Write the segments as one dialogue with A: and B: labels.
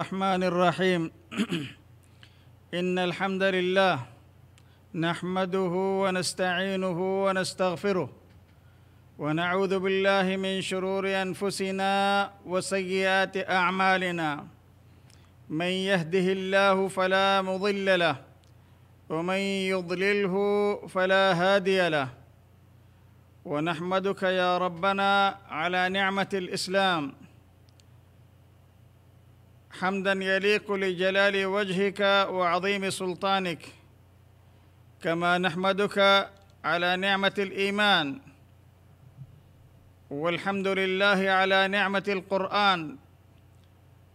A: الرحمن الرحيم إن الحمد لله نحمده ونستعينه ونستغفره ونعوذ بالله من شرور أنفسنا وسيئات أعمالنا من يهده الله فلا مضل له ومن يضلله فلا هادي له ونحمدك يا ربنا على نعمة الإسلام حمدا يليق لجلال وجهك وعظيم سلطانك كما نحمدك على نعمه الايمان والحمد لله على نعمه القران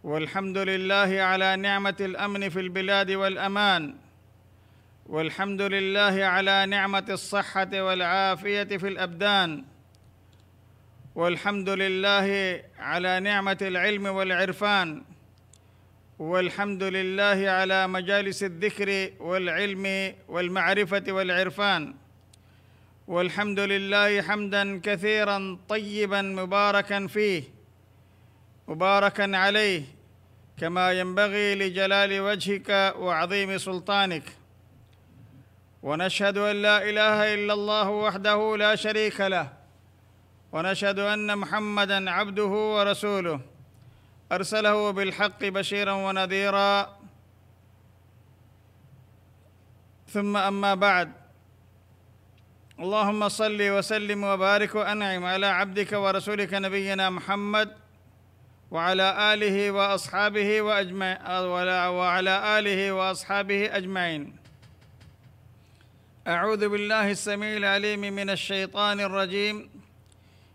A: والحمد لله على نعمه الامن في البلاد والامان والحمد لله على نعمه الصحه والعافيه في الابدان والحمد لله على نعمه العلم والعرفان والحمد لله على مجالس الذكر والعلم والمعرفه والعرفان والحمد لله حمدا كثيرا طيبا مباركا فيه مباركا عليه كما ينبغي لجلال وجهك وعظيم سلطانك ونشهد ان لا اله الا الله وحده لا شريك له ونشهد ان محمدا عبده ورسوله ارسله بالحق بشيرا ونذيرا ثم اما بعد اللهم صل وسلم وبارك وانعم على عبدك ورسولك نبينا محمد وعلى آله وأصحابه وأجمعين وعلى آله وأصحابه أجمعين أعوذ بالله السميع العليم من الشيطان الرجيم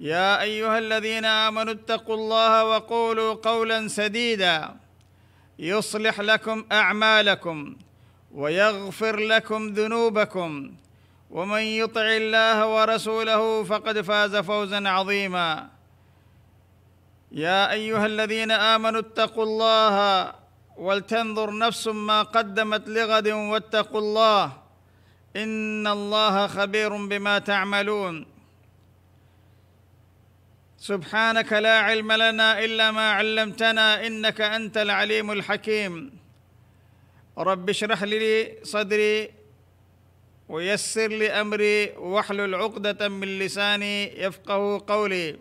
A: يا ايها الذين امنوا اتقوا الله وقولوا قولا سديدا يصلح لكم اعمالكم ويغفر لكم ذنوبكم ومن يطع الله ورسوله فقد فاز فوزا عظيما يا ايها الذين امنوا اتقوا الله ولتنظر نفس ما قدمت لغد واتقوا الله ان الله خبير بما تعملون سبحانك لا علم لنا الا ما علمتنا انك انت العليم الحكيم رب اشرح لي صدري ويسر لي امري واحلل عقده من لساني يفقه قولي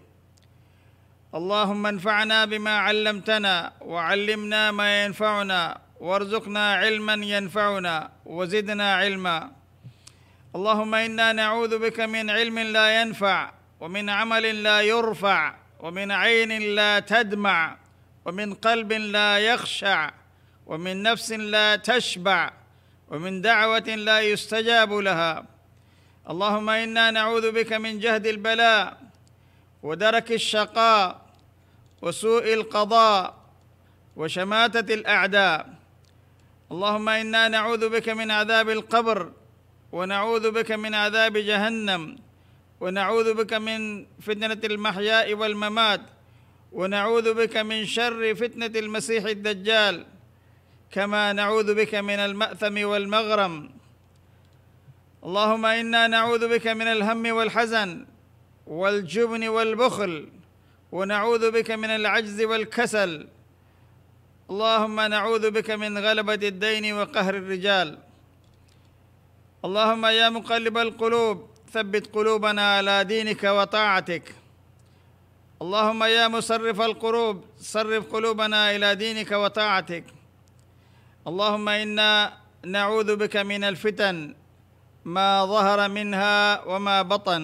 A: اللهم انفعنا بما علمتنا وعلمنا ما ينفعنا وارزقنا علما ينفعنا وزدنا علما اللهم انا نعوذ بك من علم لا ينفع ومن عمل لا يرفع ومن عين لا تدمع ومن قلب لا يخشع ومن نفس لا تشبع ومن دعوه لا يستجاب لها اللهم انا نعوذ بك من جهد البلاء ودرك الشقاء وسوء القضاء وشماته الاعداء اللهم انا نعوذ بك من عذاب القبر ونعوذ بك من عذاب جهنم ونعوذ بك من فتنة المحياء والممات ونعوذ بك من شر فتنة المسيح الدجال كما نعوذ بك من المأثم والمغرم اللهم إنا نعوذ بك من الهم والحزن والجبن والبخل ونعوذ بك من العجز والكسل اللهم نعوذ بك من غلبة الدين وقهر الرجال اللهم يا مقلب القلوب ثبت قلوبنا على دينك وطاعتك اللهم يا مصرف القلوب صرف قلوبنا الى دينك وطاعتك اللهم انا نعوذ بك من الفتن ما ظهر منها وما بطن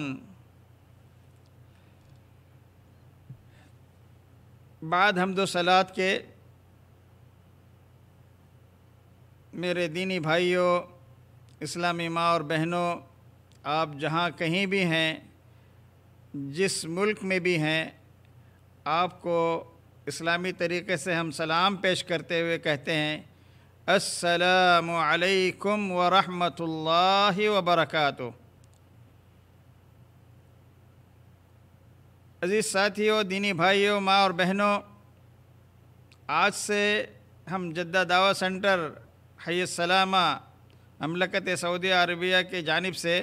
A: بعد حمد و سلاد کے میرے دینی بھائیوں اسلامی ماں اور بہنوں आप जहाँ कहीं भी हैं जिस मुल्क में भी हैं आपको इस्लामी तरीके से हम सलाम पेश करते हुए कहते हैं असलकम वरहमतुल्लाहि वबरकatuh अजीज़ साथियों दीनी भाइयों माँ और बहनों आज से हम जद्दा दावा सेंटर हय सलामा ममलकत सऊदी अरबिया के जानब से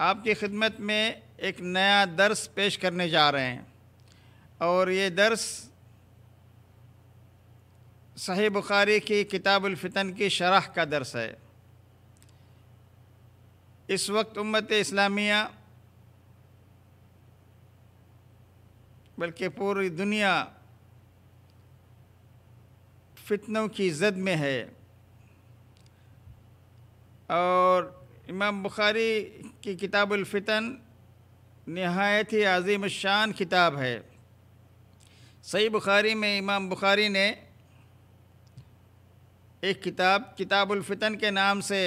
A: आपकी खिदमत में एक नया दर्स पेश करने जा रहे हैं और ये दर्स सही बुखारी की फितन की शरह का दर्स है इस वक्त उम्मत इस्लामिया बल्कि पूरी दुनिया फितनों की जद में है और इमाम बुखारी कि फितन नहायत ही अज़ीम शान किताब है सही बुखारी में इमाम बुखारी ने एक किताब फितन के नाम से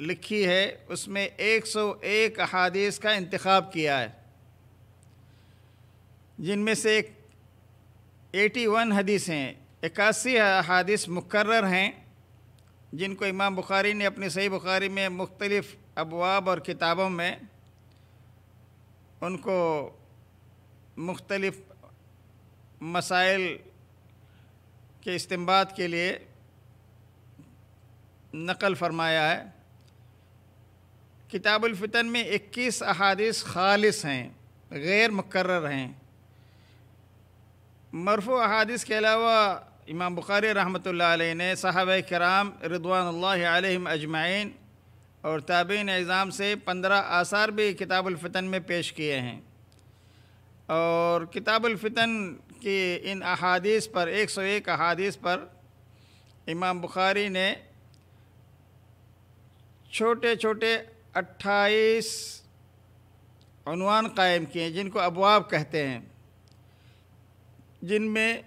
A: लिखी है उसमें 101 अहादीस का इंतखब किया है जिनमें से एक वन हदीस हैं इक्यासी अहादीस मुकर हैं जिनको इमाम बुखारी ने अपनी सही बुखारी में मुख्तलफ़ अबवाब और किताबों में उनको मुख्तलफ़ मसाइल के इस्तेमाल के लिए नकल फरमाया है किताबुलफ़ितन में 21 अहादीस खालिस हैं गैर मुकर हैं मरफू अहादीस के अलावा इमाम बुखारी रहमत ने साहब कराम रदवान अजमाइन और ताबीन एग्ज़ाम से पंद्रह आसार भी किताबुलफ़ितन में पेश किए हैं और किताबुलफ़ितन की इन अहादीस पर एक सौ एक अहादीस पर इमाम बुखारी ने छोटे छोटे अट्ठाईस अनवान कायम किए जिनको अबवाब कहते हैं जिनमें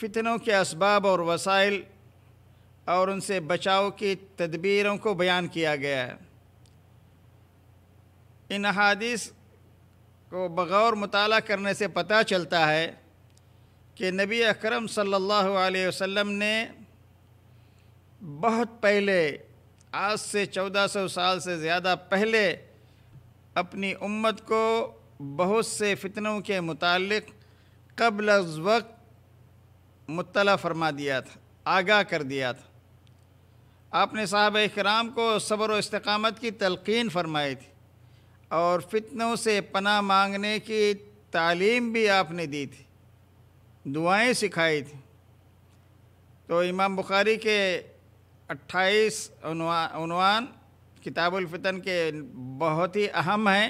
A: फितनों के इसबाब और वसाइल और उनसे बचाव की तदबीरों को बयान किया गया है इन हादिस को बगौर मताल करने से पता चलता है कि नबी अकरम सल्लल्लाहु अलैहि वसल्लम ने बहुत पहले आज से 1400 साल से ज़्यादा पहले अपनी उम्मत को बहुत से फितनों के मुतालिक कबल वक्त मुतला फरमा दिया था आगाह कर दिया था आपने साहब कराम को सब्र व इस्तकामत की तलकिन फरमाई थी और फितनों से पना मांगने की तालीम भी आपने दी थी दुआएं सिखाई थी तो इमाम बुखारी के अट्ठाईस उनवान किताबुलफ़ितन के बहुत ही अहम हैं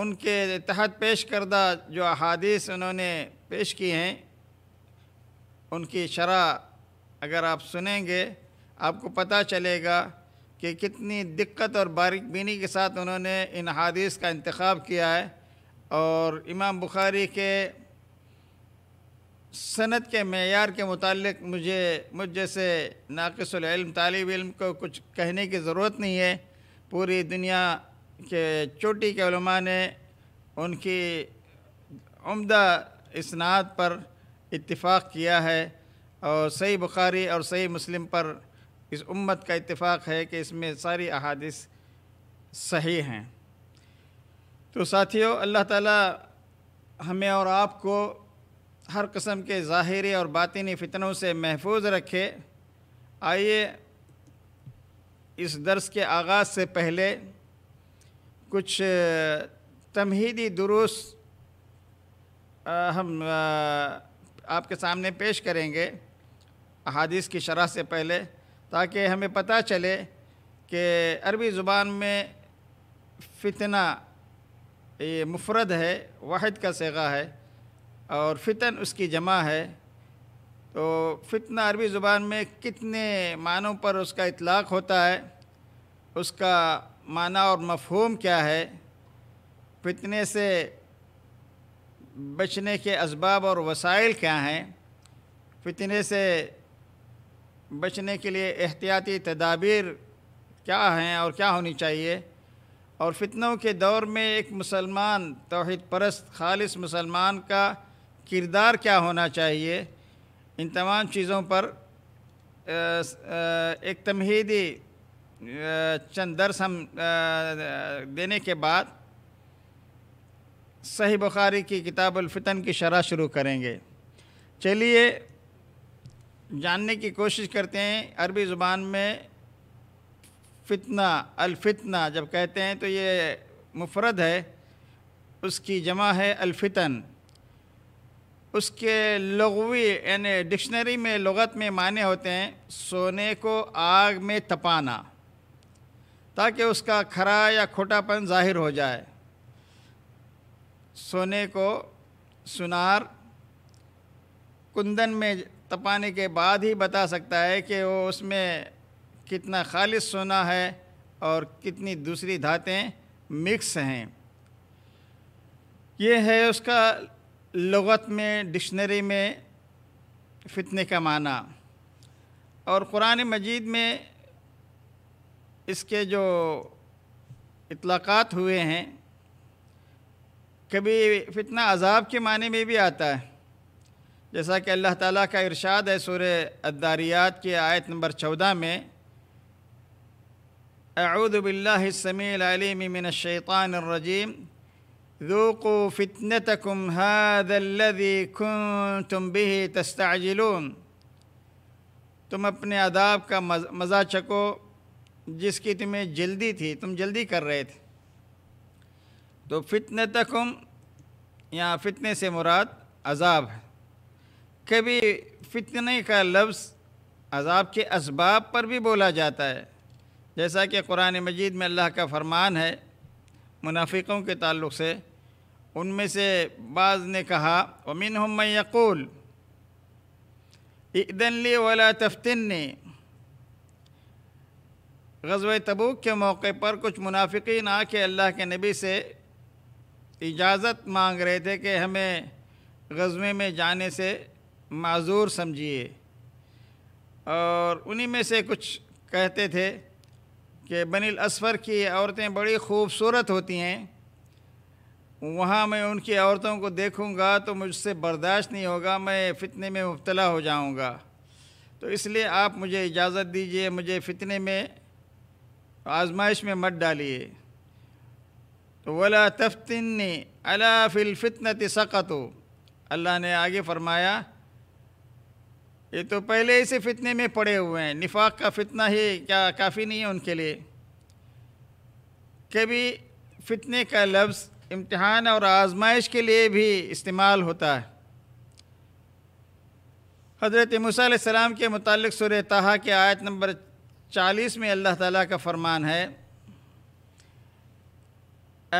A: उनके तहत पेश करदा जो अहादीस उन्होंने पेश की हैं उनकी शरा अगर आप सुनेंगे आपको पता चलेगा कि कितनी दिक्कत और बारीक बीनी के साथ उन्होंने इन हादिस का इंतखब किया है और इमाम बुखारी के सनत के मैार के मतलब मुझे मुझ जैसे नाकसम तालब इल्म को कुछ कहने की ज़रूरत नहीं है पूरी दुनिया के चोटी के उलमा ने उनकी उम्दा इसनात पर इतफ़ाक़ किया है और सही बुखारी और सही मुस्लिम पर इस उम्मत का इत्तेफाक है कि इसमें सारी अहादिस सही हैं तो साथियों अल्लाह ताला हमें और आपको हर कस्म के ज़ाहरी और बातिनी फ़ितनों से महफूज रखे आइए इस दर्स के आगाज़ से पहले कुछ तमहीदी दुरुस्त हम आपके सामने पेश करेंगे अहादीस की शरह से पहले ताकि हमें पता चले कि अरबी ज़ुबान में फितना ये मुफरद है वाहिद का सेगा है और फितन उसकी जमा है तो फितना अरबी ज़ुबान में कितने मानों पर उसका इतलाक़ होता है उसका माना और मफहूम क्या है फितने से बचने के इसबाब और वसाइल क्या हैं फितने से बचने के लिए एहतियाती तदाबीर क्या हैं और क्या होनी चाहिए और फितनों के दौर में एक मुसलमान तोहद परस्त खालिस मुसलमान का किरदार क्या होना चाहिए इन तमाम चीज़ों पर एक तमहीदी चंद दर्स हम देने के बाद सही बुखारी की किताबुलफ़ितन की शरह शुरू करेंगे चलिए जानने की कोशिश करते हैं अरबी ज़ुबान में फितना अलफितना जब कहते हैं तो ये मुफरद है उसकी जमा है अलफितन उसके लगवी यानी डिक्शनरी में लगत में माने होते हैं सोने को आग में तपाना ताकि उसका खरा या खोटापन ज़ाहिर हो जाए सोने को सुनार कुंदन में तपाने के बाद ही बता सकता है कि वो उसमें कितना खालिश सोना है और कितनी दूसरी धातें मिक्स हैं ये है उसका लगत में डिक्शनरी में फितने का माना और क़ुरान मजीद में इसके जो इतलाक़ात हुए हैं कभी फितना अजाब के माने में भी आता है जैसा कि अल्लाह ताला का इरशाद है सूर अदारियात की आयत नंबर चौदह में अऊदबिल्लासमीमिनशैतानरजीम ذوقوا فتنتكم هذا الذي كنتم به تستعجلون तुम तस्ताजिल तुम अपने आदाब का मज़ा चको जिसकी तुम्हें जल्दी थी तुम जल्दी कर रहे थे तो फितने तकुम यहाँ फितने से मुराद अजाब है कभी फितने का लफ्ज़ अजाब के इसबाब पर भी बोला जाता है जैसा कि कुरान मजीद में अल्लाह का फरमान है मुनाफिकों के ताल्लुक़ से उनमें से बाज़ ने कहा अमिन हम यकूल इदनली वाला तफ्तिन ने गजब तबूक के मौके पर कुछ मुनाफिकीन आके अल्लाह के नबी से इजाज़त मांग रहे थे कि हमें गजबे में जाने से माजूर समझिए और उन्हीं में से कुछ कहते थे कि बनिल असफ़र की औरतें बड़ी खूबसूरत होती हैं वहाँ मैं उनकी औरतों को देखूँगा तो मुझसे बर्दाश्त नहीं होगा मैं फ़ितने में मुबतला हो जाऊँगा तो इसलिए आप मुझे इजाज़त दीजिए मुझे फ़ितने में आजमाइश में मत डालिए तो वला तफ्तिन अला फ़िलफ़ितनत सकतो अल्लाह ने आगे फ़रमाया ये तो पहले ही से फितने में पड़े हुए हैं निफाक का फितना ही क्या काफ़ी नहीं है उनके लिए कभी फितने का लफ्ज़ इम्तहान और आजमाइश के लिए भी इस्तेमाल होता है हज़रत मूसम के मुतालिक सुर तहा के आयत नंबर चालीस में अल्लाह ताला का फरमान है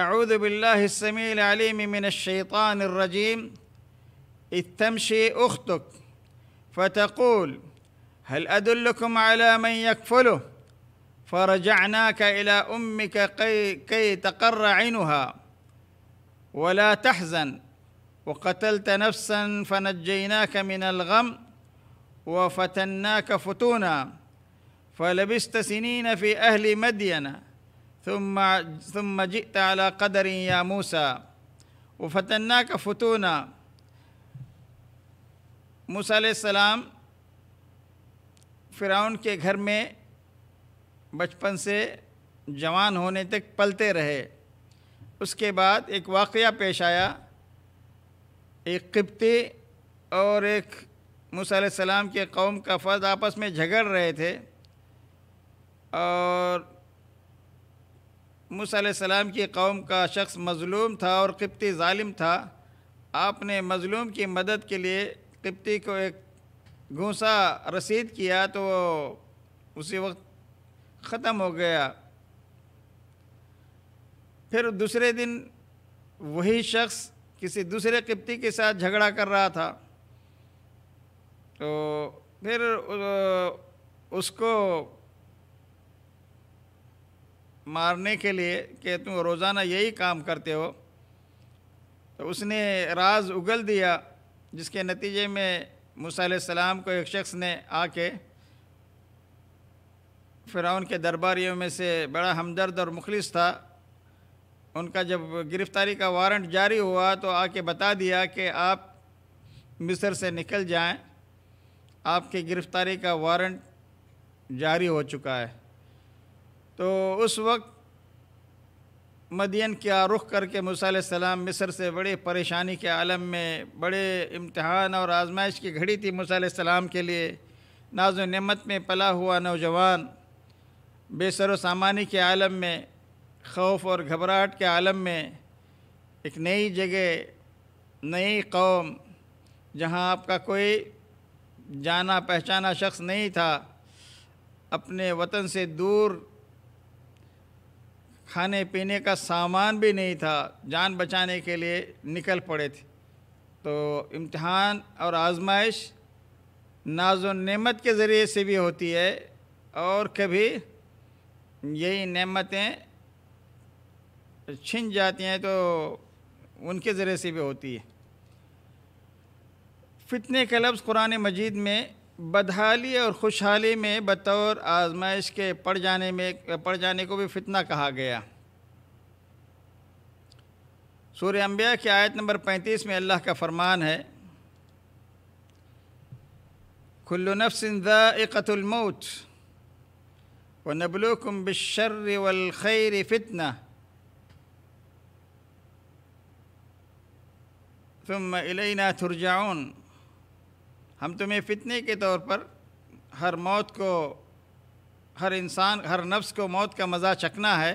A: अऊदबिल्लासमीम मिनशैतानरजीम इतमशे उख्तुक فتقول هل ادلكم على من يكفله فرجعناك الى امك كي, كي تقر عينها ولا تحزن وقتلت نفسا فنجيناك من الغم وفتناك فتونا فلبست سنين في اهل مدين ثم ثم جئت على قدر يا موسى وفتناك فتونا मूसम फ़िरौन के घर में बचपन से जवान होने तक पलते रहे उसके बाद एक वाक़ पेश आया एक किब्ती और एक मूसम के कौम का फ़र्द आपस में झगड़ रहे थे और मूसम की कौम का शख्स मज़लूम था और किब्ती ालिम था आपने मज़लूम की मदद के लिए कप्ती को एक घूसा रसीद किया तो उसी वक्त ख़त्म हो गया फिर दूसरे दिन वही शख्स किसी दूसरे कप्ती के साथ झगड़ा कर रहा था तो फिर उसको मारने के लिए कि तुम रोज़ाना यही काम करते हो तो उसने राज उगल दिया जिसके नतीजे में मूसम को एक शख्स ने आके फ़िरौन के दरबारियों में से बड़ा हमदर्द और मुखलिस था उनका जब गिरफ़्तारी का वारंट जारी हुआ तो आके बता दिया कि आप मिस्र से निकल जाएं आपकी गिरफ़्तारी का वारंट जारी हो चुका है तो उस वक्त मदियन के रुख करके मूसम मिस्र से बड़े परेशानी के आलम में बड़े इम्तहान और आजमाइश की घड़ी थी मूसम के लिए नाजो नमत में पला हुआ नौजवान बेसर सामानी के आलम में खौफ और घबराहट के आलम में एक नई जगह नई कौम जहाँ आपका कोई जाना पहचाना शख्स नहीं था अपने वतन से दूर खाने पीने का सामान भी नहीं था जान बचाने के लिए निकल पड़े थे तो इम्तहान और आजमाइश नाजो नेमत के ज़रिए से भी होती है और कभी यही नेमतें छिन जाती हैं तो उनके ज़रिए से भी होती है फितने के लफ्ज़ कुरान मजीद में बदहाली और खुशहाली में बतौर आजमाइश के पड़ जाने में पड़ जाने को भी फितना कहा गया सूर्य अम्बिया की आयत नंबर 35 में अल्लाह का फरमान है खुल्लु व नबलुकुम बिशर वलखैर फितना ثم इलैना थुरजाउन हम तुम्हें फितने के तौर पर हर मौत को हर इंसान हर नफ्स को मौत का मज़ा चखना है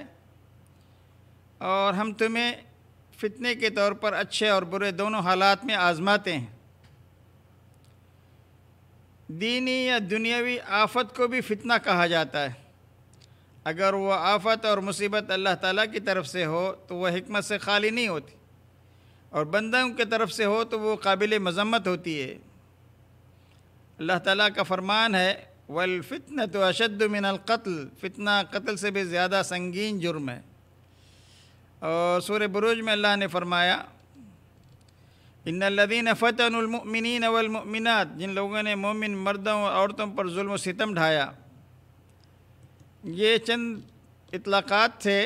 A: और हम तुम्हें फितने के तौर पर अच्छे और बुरे दोनों हालात में आज़माते हैं दीनी या दुनियावी आफत को भी फितना कहा जाता है अगर वह आफत और मुसीबत अल्लाह ताला की तरफ से हो तो वह हमत से खाली नहीं होती और बंदों की तरफ से हो तो वो काबिल मजम्मत होती है अल्लाह ताला का फरमान है वल तो अशद मिनल कत्ल फितना कत्ल से भी ज़्यादा संगीन जुर्म है और सूर बुरुज में अल्लाह ने फरमाया इन लदीन फ़तमिन वलमिनत जिन लोगों ने मोमिन मर्दों और औरतों पर जुल्म सितम ढाया ये चंद इतलाक़ात थे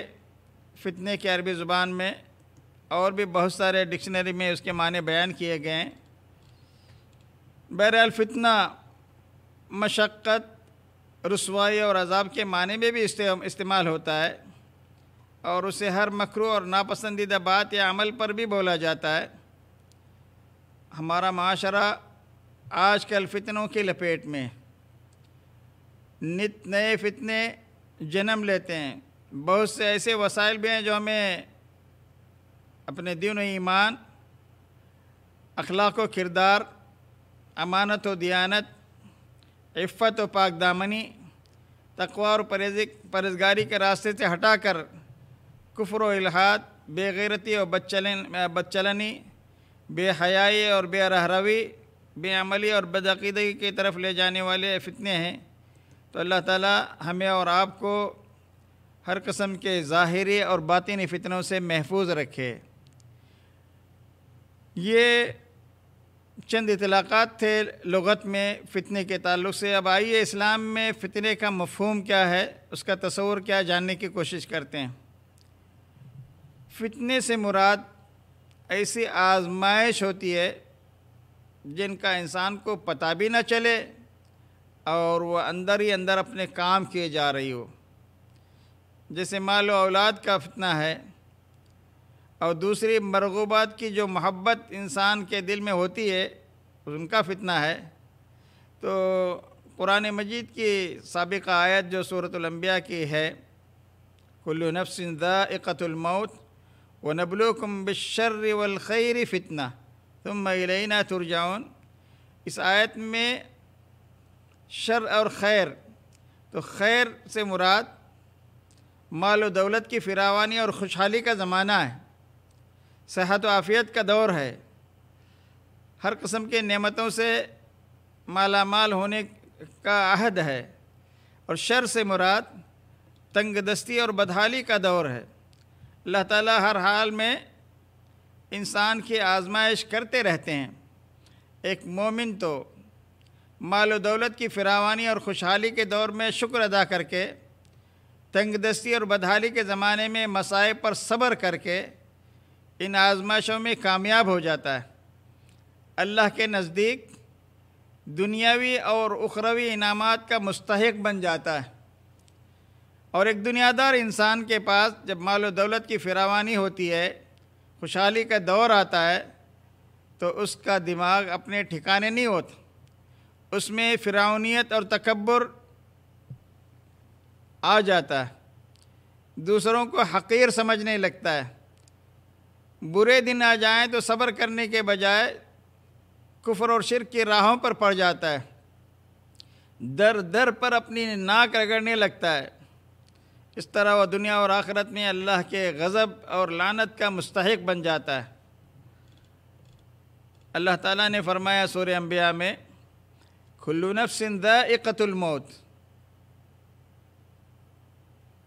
A: फितने के अरबी ज़ुबान में और भी बहुत सारे डिक्शनरी में उसके माने बयान किए गए हैं बहरहाल फितना मशक्क़त रसवाई और अजाब के माने में भी इस्तेमाल होता है और उसे हर मकरू और नापसंदीदा बात या अमल पर भी बोला जाता है हमारा माशरा आजकल फितनों की लपेट में नित नए फितने जन्म लेते हैं बहुत से ऐसे वसाइल भी हैं जो हमें अपने दिन ईमान अखलाक किरदार अमानत दियानत इफ़त व पाक दामनी तकवा और परहेज परहेजगारी के रास्ते से हटा कर कुफर व बेगैरती और बदचलन बदचलनी बेहयाई और बेरहरवी बेअमली और बदअीदगी की तरफ ले जाने वाले फितने हैं तो अल्लाह ताला हमें और आपको हर कस्म के ज़ाहरी और बातिनी फितनों से महफूज रखे ये चंद इतलाक़ात थे लगत में फ़ितने के ताल्लुक से अब आइए इस्लाम में फ़ितने का मफहम क्या है उसका तस्वर क्या जानने की कोशिश करते हैं फ़ितने से मुराद ऐसी आजमाइश होती है जिनका इंसान को पता भी ना चले और वह अंदर ही अंदर अपने काम किए जा रही हो जैसे माल औलाद का फितना है और दूसरी मरगूबात की जो मोहब्बत इंसान के दिल में होती है उनका फितना है तो कुरान मजीद की सबक आयत जो सूरतलम्बिया की है कुल्लु नफ्सिन मौत व नबलुकम बिशर्र वलखैर फितना तुम मलना तुरजाउन इस आयत में शर और खैर तो खैर से मुराद माल दौलत की फिरावानी और खुशहाली का ज़माना है सेहत आफियत का दौर है हर कस्म के नमतों से मालामाल होने का अहद है और शर से मुराद तंग दस्ती और बदहाली का दौर है अल्लाह ताली हर हाल में इंसान की आजमाइश करते रहते हैं एक मोमिन तो माल दौलत की फिरावानी और खुशहाली के दौर में शुक्र अदा करके तंग दस्ती और बदहाली के ज़माने में मसाइब पर सब्र करके इन आजमाशों में कामयाब हो जाता है अल्लाह के नज़दीक दुनियावी और उखरवी इनाम का मुस्तक बन जाता है और एक दुनियादार इंसान के पास जब माल दौलत की फिरावानी होती है खुशहाली का दौर आता है तो उसका दिमाग अपने ठिकाने नहीं होता उसमें फिरावनीत और तकबर आ जाता है दूसरों को हकीर समझने लगता है बुरे दिन आ जाएं तो सब्र करने के बजाय कुफर और शिर की राहों पर पड़ जाता है दर दर पर अपनी नाक रगड़ने लगता है इस तरह वह दुनिया और आखरत में अल्लाह के गज़ब और लानत का मुस्तक बन जाता है अल्लाह ताला ने फरमाया सूर अम्बिया में खुल्लुनफसिंद इकतुलमौत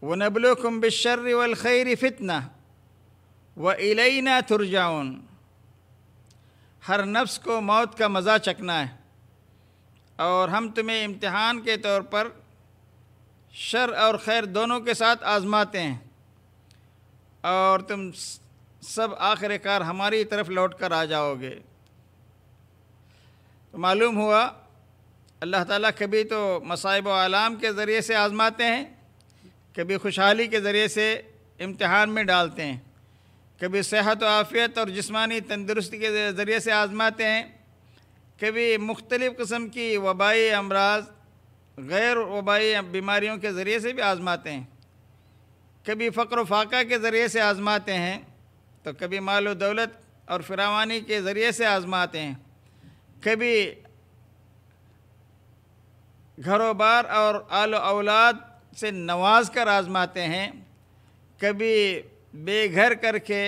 A: वनबलो कुम्बिशर्र वलखैर फितना व थुर तुरजाउन हर नफ्स को मौत का मज़ा चखना है और हम तुम्हें इम्तहान के तौर पर शर और खैर दोनों के साथ आज़माते हैं और तुम सब आखिरकार हमारी तरफ लौट कर आ जाओगे तो मालूम हुआ अल्लाह ताला कभी तो मसाइब आलाम के ज़रिए से आज़माते हैं कभी खुशहाली के ज़रिए से इम्तहान में डालते हैं कभी सेहत व आफियत और जिस्मानी तंदरुस्ती के ज़रिए से आज़माते हैं कभी मुख्तलिफ़ कस्म की वबाई अमराज गैर वबाई बीमारियों के ज़रिए से भी आज़माते हैं कभी फ़क्र फाका के ज़रिए से आज़माते हैं तो कभी माल दौलत और फिरावानी के ज़रिए से आज़माते हैं कभी घरोबार और आल औलाद से नवाज कर आज़माते हैं कभी बेघर करके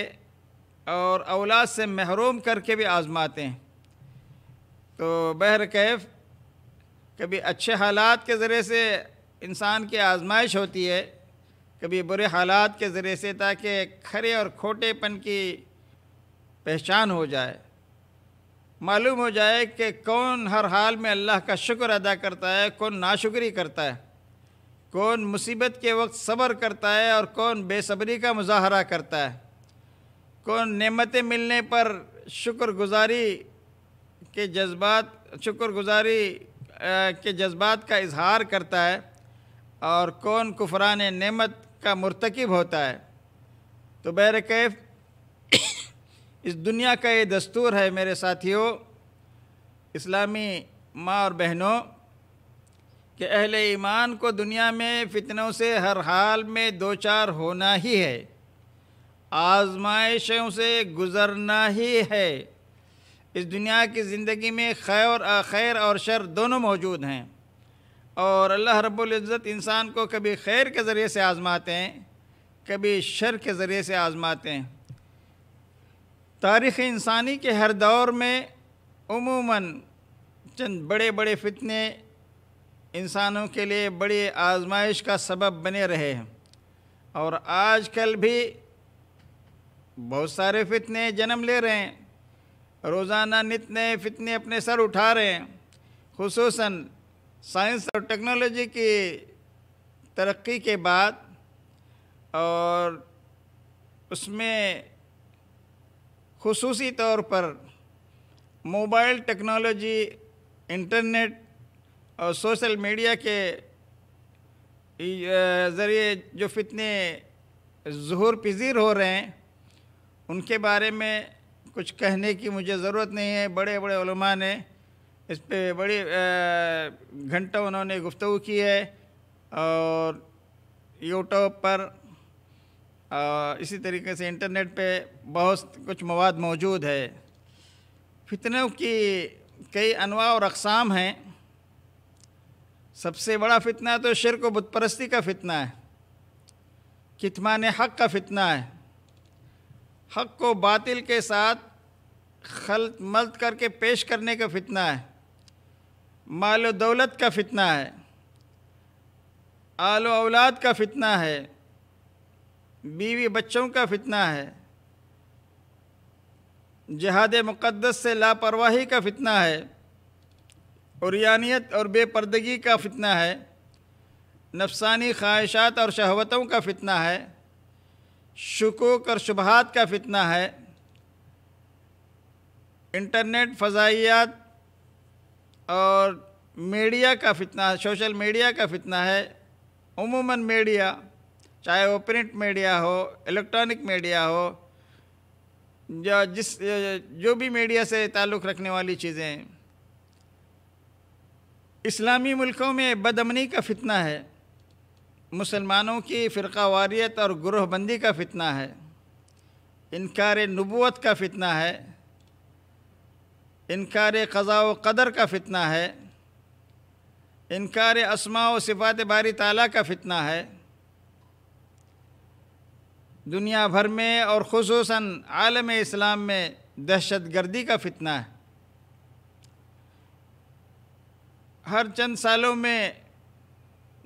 A: और औलाद से महरूम करके भी आज़माते हैं तो बहर कैफ कभी अच्छे हालात के ज़रिए से इंसान की आजमाइश होती है कभी बुरे हालात के ज़रिए से ताकि खरे और खोटेपन की पहचान हो जाए मालूम हो जाए कि कौन हर हाल में अल्लाह का शुक्र अदा करता है कौन नाशुक्री करता है कौन मुसीबत के वक्त सब्र करता है और कौन बेसब्री का मुजाहरा करता है कौन नेमतें मिलने पर शुक्रगुजारी के जज्बात शुक्रगुजारी के जज्बात का इजहार करता है और कौन कुफरान नेमत का मरतकब होता है तो बहर कैफ इस दुनिया का ये दस्तूर है मेरे साथियों इस्लामी माँ और बहनों कि अहले ईमान को दुनिया में फितनों से हर हाल में दो चार होना ही है आजमाइशों से गुज़रना ही है इस दुनिया की ज़िंदगी में खैर खैर और शर दोनों मौजूद हैं और अल्लाह रब्बुल इज़्ज़त इंसान को कभी खैर के ज़रिए से आज़माते हैं कभी शर के ज़रिए से आज़माते हैं तारीख़ इंसानी के हर दौर में उमूमन चंद बड़े बड़े फितने इंसानों के लिए बड़ी आजमाइश का सबब बने रहे हैं और आजकल भी बहुत सारे फितने जन्म ले रहे हैं रोज़ाना नित नए फितने अपने सर उठा रहे हैं खसूस साइंस और टेक्नोलॉजी की तरक्की के बाद और उसमें खसूसी तौर पर मोबाइल टेक्नोलॉजी इंटरनेट और सोशल मीडिया के ज़रिए जो फितने जहूर पजीर हो रहे हैं उनके बारे में कुछ कहने की मुझे ज़रूरत नहीं है बड़े बड़े उलमा ने इस पर बड़ी घंटों उन्होंने गुफ्तु की है और यूट्यूब पर इसी तरीके से इंटरनेट पे बहुत कुछ मवाद मौजूद है फितनों की कई अनवा और अकसाम हैं सबसे बड़ा फितना तो शिरक बुतपरस्ती का फितना है कितमान हक का फितना है हक को बातिल के साथ खल मल्त करके पेश करने का फितना है माल दौलत का फितना है आलो औलाद का फितना है बीवी बच्चों का फितना है जहाद मुक़दस से लापरवाही का फितना है औरियानियत और बेपर्दगी का फितना है नफसानी ख्वाहिशात और शहवतों का फितना है शकूक और शुबहत का फितना है इंटरनेट फ़जाइयात और मीडिया का फितना है सोशल मीडिया का फितना है उमूमन मीडिया चाहे वो प्रिंट मीडिया हो इलेक्ट्रॉनिक मीडिया हो या जिस जो भी मीडिया से ताल्लुक़ रखने वाली चीज़ें इस्लामी मुल्कों में बदमनी का फितना है मुसलमानों की फ़िरका और ग्रोहबंदी का फितना है इनकार नबूत का फितना है इनकार क़ज़ा व कदर का फितना है इनकार असमा व सिफात बारी ताला का फितना है दुनिया भर में और खसूस आलम इस्लाम में दहशतगर्दी का फितना है हर चंद सालों में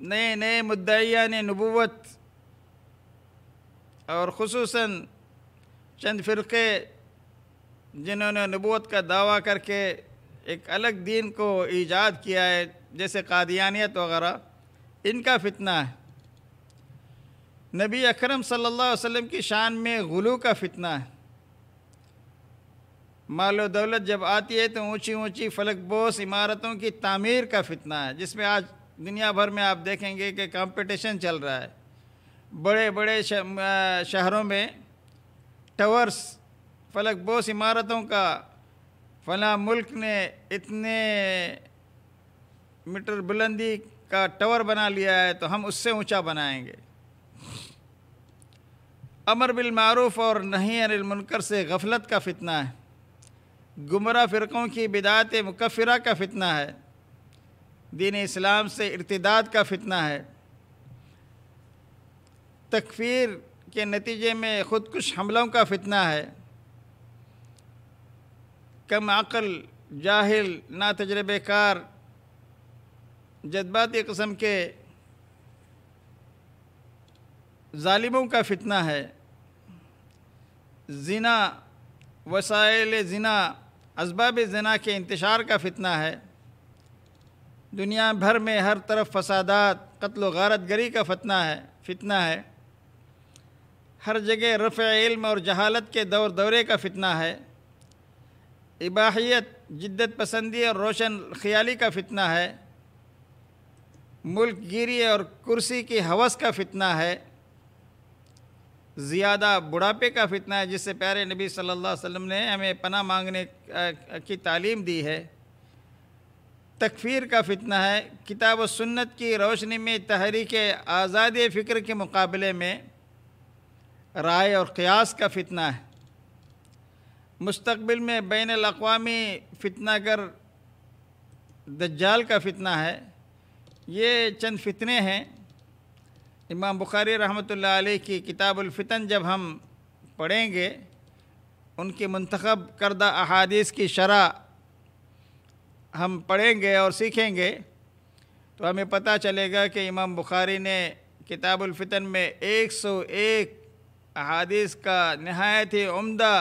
A: नए नए मुद्दया ने नबूत और खसूस चंद फ़िरक़े जिन्होंने नबूत का दावा करके एक अलग दीन को ईजाद किया है जैसे कादियानियत वगैरह इनका फितना है नबी अकरम सल्लल्लाहु अलैहि वसल्लम की शान में गुलू का फितना है माल दौलत जब आती है तो ऊंची ऊंची बोस इमारतों की तामीर का फितना है जिसमें आज दुनिया भर में आप देखेंगे कि कंपटीशन चल रहा है बड़े बड़े शहरों में टवर्स बोस इमारतों का फला मुल्क ने इतने मीटर बुलंदी का टवर बना लिया है तो हम उससे ऊंचा बनाएंगे अमर बिल मारूफ और नहीं अनिल मुनकर से गफलत का फितना है गुमराह फ़िरक़ों की बिदात मुकफ़रा का फितना है दीन इस्लाम से इर्तदाद का फितना है तकफीर के नतीजे में ख़ुदकुश हमलों का फितना है कम अक़ल जाहिल ना तजर्बेकार जज्बाती कस्म के ालिमों का फितना है ज़िना वसाइल ज़िना असबाब जना के इंतशार का फितना है दुनिया भर में हर तरफ फसादात कत्ल गारत गरी का फतना है फितना है हर जगह रफ़ इल्म और जहालत के दौर दौरे का फितना है इबाहियत जिद्दत पसंदी और रोशन ख्याली का फितना है मुल्क गिरी और कुर्सी की हवस का फितना है ज़्यादा बुढ़ापे का फितना है जिससे प्यारे नबी सल्लल्लाहु अलैहि वसल्लम ने हमें पना मांगने की तालीम दी है तकफीर का फितना है किताब व सुन्नत की रोशनी में तहरीक आज़ाद फ़िक्र के मुकाबले में राय और क़यास का फितना है मुस्तबिल में बैन अवी फितनागर दज्जाल का फितना है ये चंद फितने हैं इमाम बुखारी रहमत की फितन जब हम पढ़ेंगे उनके मंतखब करदा अहादीस की शरह हम पढ़ेंगे और सीखेंगे तो हमें पता चलेगा कि इमाम बुखारी ने फितन में 101 अहादीस का नहायत ही उम्दा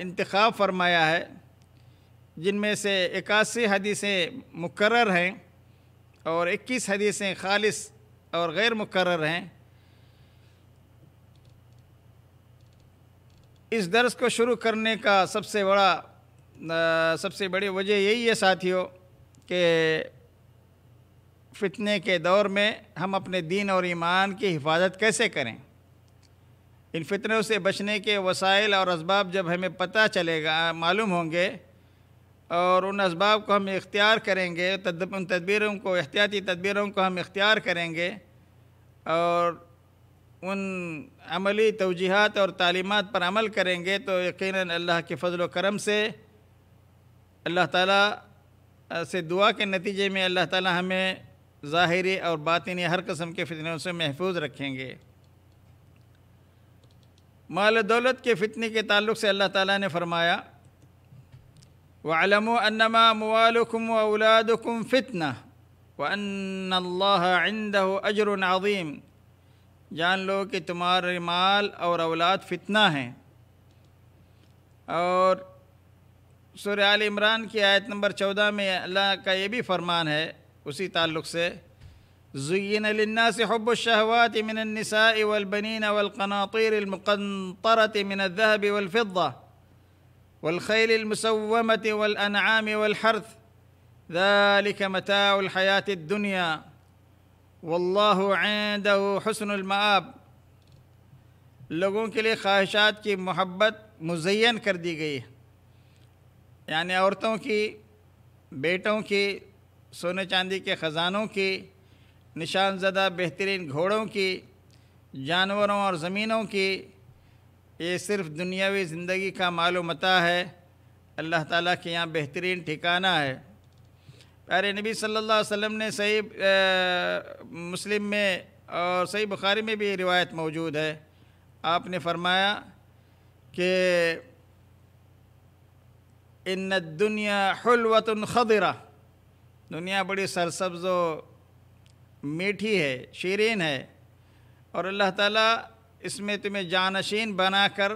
A: इंतखब फरमाया है जिनमें से इक्यासी हदीसें मुकर हैं और 21 हदीसें खालिश और गैर मुकर हैं इस दर्स को शुरू करने का सबसे बड़ा आ, सबसे बड़ी वजह यही है साथियों के फितने के दौर में हम अपने दीन और ईमान की हिफाजत कैसे करें इन फितनों से बचने के वसाइल और इसबाब जब हमें पता चलेगा मालूम होंगे और उन इसबाब को हम इख्तियार करेंगे उन तदबीरों को एहतियाती तदबीरों को हम इख्तियार करेंगे और उन अमली तोजीहत और तालीमत पर अमल करेंगे तो यकीन अल्लाह के फजल करम से अल्लाह ताला से दुआ के नतीजे में अल्लाह ताला हमें ज़ाहरी और बातिनी हर कस्म के फितनों से महफूज रखेंगे माल दौलत के फितने के ताल्लुक से अल्लाह ताला ने फरमाया वालमो अन्नमा मवालकुम वलादकुम फितना वन इंदह अजर नज़ीम जान लो कि तुम्हारे माल और औलाद फितना हैं और सुर इमरान की आयत नंबर चौदह में अल्लाह का ये भी फरमान है उसी ताल्लुक़ से ज़ुन लन्ना से हब्बशहवात मिनसा वलबनिन वलकनातिर मिनदहब वलफ़ा والخيل المسومة والأنعام والحرث ذلك متاع الحياة الدنيا والله عنده حسن المآب लोगों के लिए ख्वाहिशात की मोहब्बत मुजैन कर दी गई है यानी औरतों की बेटों की सोने चांदी के ख़जानों की निशानजदा बेहतरीन घोड़ों की जानवरों और ज़मीनों की ये सिर्फ दुनियावी ज़िंदगी का मालूमता है अल्लाह ताला के यहाँ बेहतरीन ठिकाना है प्यारे नबी सल्लल्लाहु अलैहि वसल्लम ने सही मुस्लिम में और सही बुखारी में भी रिवायत मौजूद है आपने फरमाया कि इन दुनिया हलवत खदरा दुनिया बड़ी सरसब्ज मीठी है शीरीन है और अल्लाह ताला इसमें तुम्हें जानशीन बनाकर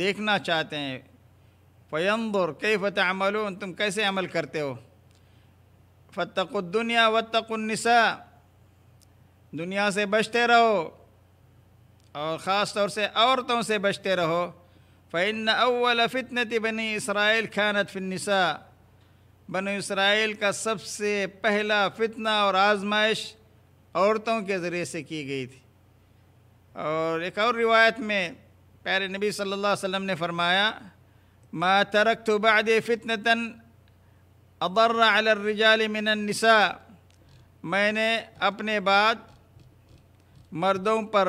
A: देखना चाहते हैं फ़यंदुर कई फतः फ़तमल तुम कैसे अमल करते हो फ़तुनिया वतुलनसा दुनिया से बचते रहो और ख़ास तौर से औरतों से बचते रहो फ़ैन अव्वल फितनती बनी इसराइल खानत फिनसा बन इसराइल का सबसे पहला फितना और आजमाइश औरतों के ज़रिए से की गई थी और एक और रिवायत में प्यारे नबी सल्लल्लाहु अलैहि वसल्लम ने फरमाया मा फितनतन अदर बाद फ़ितनतन अबर्रजाल मिनसा मैंने अपने बाद मर्दों पर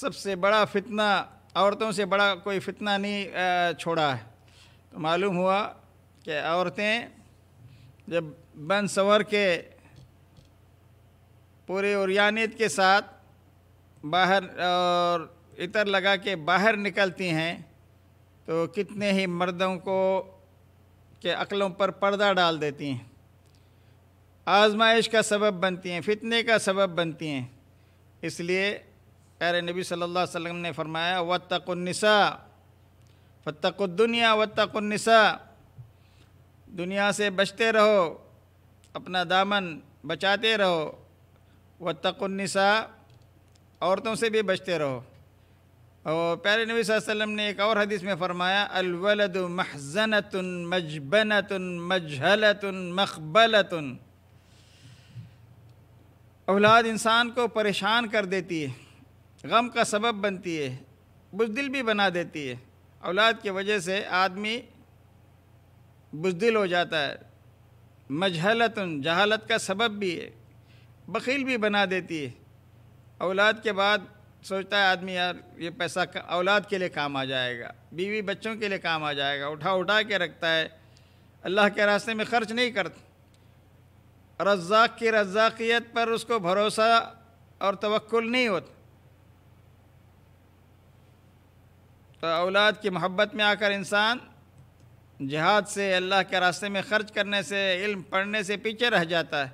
A: सबसे बड़ा फितना औरतों से बड़ा कोई फितना नहीं छोड़ा है तो मालूम हुआ कि औरतें जब बन सवर के पूरे औरियानियत के साथ बाहर और इतर लगा के बाहर निकलती हैं तो कितने ही मर्दों को के अक्लों पर पर्दा डाल देती हैं आजमाइश का सबब बनती हैं फितने का सबब बनती हैं इसलिए अरे नबी सल्लल्लाहु अलैहि वसल्लम ने फरमाया वतकुलनिसा व तकनसा दुनिया से बचते रहो अपना दामन बचाते रहो तकनसा औरतों से भी बचते रहो और प्यारे नबी वसल्लम ने एक और हदीस में फरमाया अलवलद महजनत मजबनत मजहलत मखबलत औलाद इंसान को परेशान कर देती है गम का सबब बनती है बुजदिल भी बना देती है औलाद की वजह से आदमी बुजदिल हो जाता है मजहलत जहालत का सबब भी है बखील भी बना देती है औलाद के बाद सोचता है आदमी यार ये पैसा औलाद के लिए काम आ जाएगा बीवी बच्चों के लिए काम आ जाएगा उठा उठा के रखता है अल्लाह के रास्ते में ख़र्च नहीं करता रजाक की रज़ाकियत पर उसको भरोसा और तवक्ल नहीं होता तो औलाद की मोहब्बत में आकर इंसान जिहाद से अल्लाह के रास्ते में ख़र्च करने से इल्म पढ़ने से पीछे रह जाता है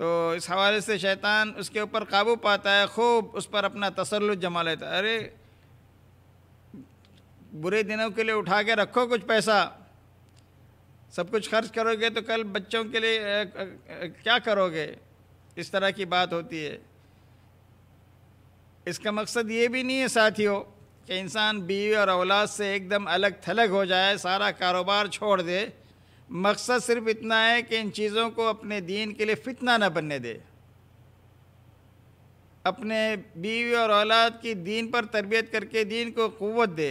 A: तो इस हवाले से शैतान उसके ऊपर काबू पाता है खूब उस पर अपना तसल्ल जमा लेता है अरे बुरे दिनों के लिए उठा के रखो कुछ पैसा सब कुछ खर्च करोगे तो कल बच्चों के लिए क्या करोगे इस तरह की बात होती है इसका मकसद ये भी नहीं है साथियों कि इंसान बीवी और औलाद से एकदम अलग थलग हो जाए सारा कारोबार छोड़ दे मकसद सिर्फ इतना है कि इन चीज़ों को अपने दीन के लिए फितना ना बनने दे अपने बीवी और औलाद की दीन पर तरबियत करके दीन को क़वत दे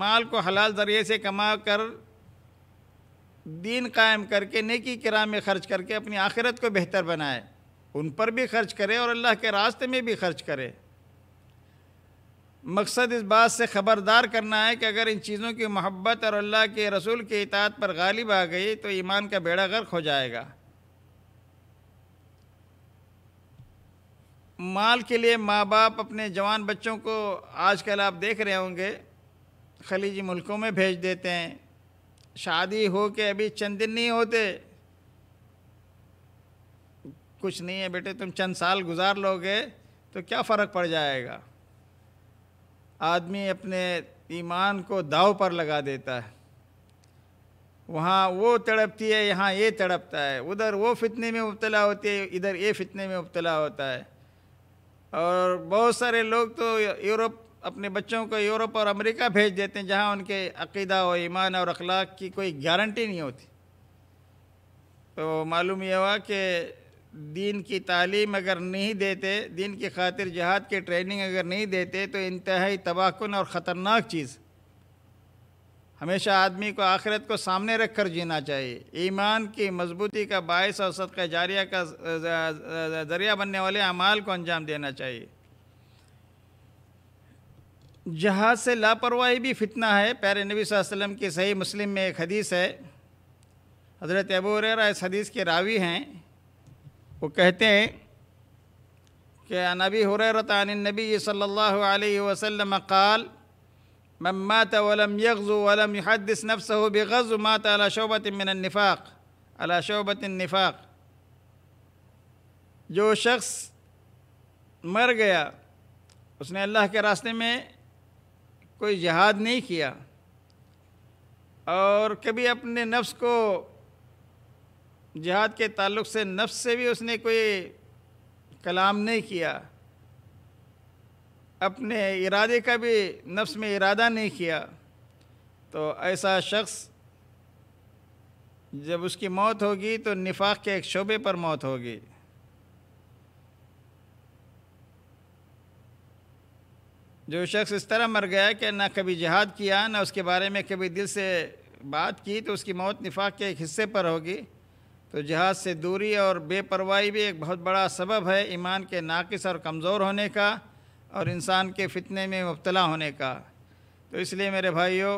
A: माल को हलाल ज़रिए से कमा कर दीन कायम करके नेकी किरा में ख़र्च करके अपनी आखिरत को बेहतर बनाए उन पर भी खर्च करे और अल्लाह के रास्ते में भी खर्च करे मकसद इस बात से ख़बरदार करना है कि अगर इन चीज़ों की मोहब्बत और अल्लाह के रसूल की इतात पर गालिब आ गई तो ईमान का बेड़ा गर्क हो जाएगा माल के लिए माँ बाप अपने जवान बच्चों को आजकल आप देख रहे होंगे खलीजी मुल्कों में भेज देते हैं शादी हो के अभी चंद दिन नहीं होते कुछ नहीं है बेटे तुम चंद साल गुजार लोगे तो क्या फ़र्क पड़ जाएगा आदमी अपने ईमान को दाव पर लगा देता है वहाँ वो तड़पती है यहाँ ये तड़पता है उधर वो फितने में मुबतला होती है इधर ये फितने में मुबतला होता है और बहुत सारे लोग तो यूरोप अपने बच्चों को यूरोप और अमेरिका भेज देते हैं जहाँ उनके अकीदा और ईमान और अखलाक की कोई गारंटी नहीं होती तो मालूम यह हुआ कि दीन की तालीम अगर नहीं देते दीन की खातिर जहाद की ट्रेनिंग अगर नहीं देते तो इंतहाई तबाहकुन और ख़तरनाक चीज़ हमेशा आदमी को आखिरत को सामने रख कर जीना चाहिए ईमान की मजबूती का बायस और सदका जारिया का ज़रिया बनने वाले अमाल को अंजाम देना चाहिए जहाज से लापरवाही भी फितना है प्यारे नबी वसल्लम की सही मुस्लिम में एक हदीस है हज़रत अबू इस हदीस के रावी हैं वो कहते हैं कि नबी हुररतनबी सल्ला वसलम काल ममात वलम यगज़ु वलम यहदस नफ्स बेगज़ मात अला शोबत अला शोबत जो शख्स मर गया उसने अल्लाह के रास्ते में कोई जहाद नहीं किया और कभी अपने नफ्स को जिहाद के ताल्लुक से नफ्स से भी उसने कोई कलाम नहीं किया अपने इरादे का भी नफ्स में इरादा नहीं किया तो ऐसा शख्स जब उसकी मौत होगी तो निफाक के एक शोबे पर मौत होगी जो शख्स इस तरह मर गया कि ना कभी जिहाद किया ना उसके बारे में कभी दिल से बात की तो उसकी मौत निफाक के एक हिस्से पर होगी तो जहाज से दूरी और बेपरवाही भी एक बहुत बड़ा सबब है ईमान के नाकस और कमज़ोर होने का और इंसान के फितने में मुबतला होने का तो इसलिए मेरे भाइयों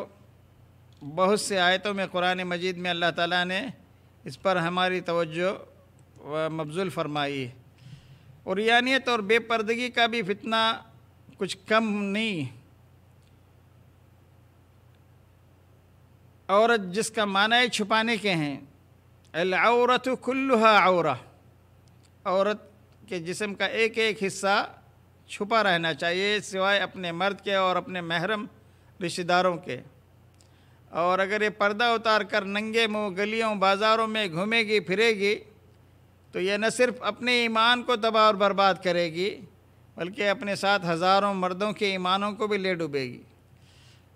A: बहुत से आयतों में कुरान मजीद में अल्लाह ताला ने इस पर हमारी तवज्जो मबजुल फरमाई है और यानियत और बेपर्दगी का भी फितना कुछ कम नहीं औरत जिसका माना छुपाने के हैं अलौरत कुल्लहा औरत के जिसम का एक एक हिस्सा छुपा रहना चाहिए सिवाय अपने मर्द के और अपने महरम रिश्तेदारों के और अगर ये पर्दा उतार कर नंगे मुँह गलियों बाज़ारों में घूमेगी फिरेगी तो यह न सिर्फ अपने ईमान को तबाह और बर्बाद करेगी बल्कि अपने साथ हज़ारों मर्दों के ईमानों को भी ले डूबेगी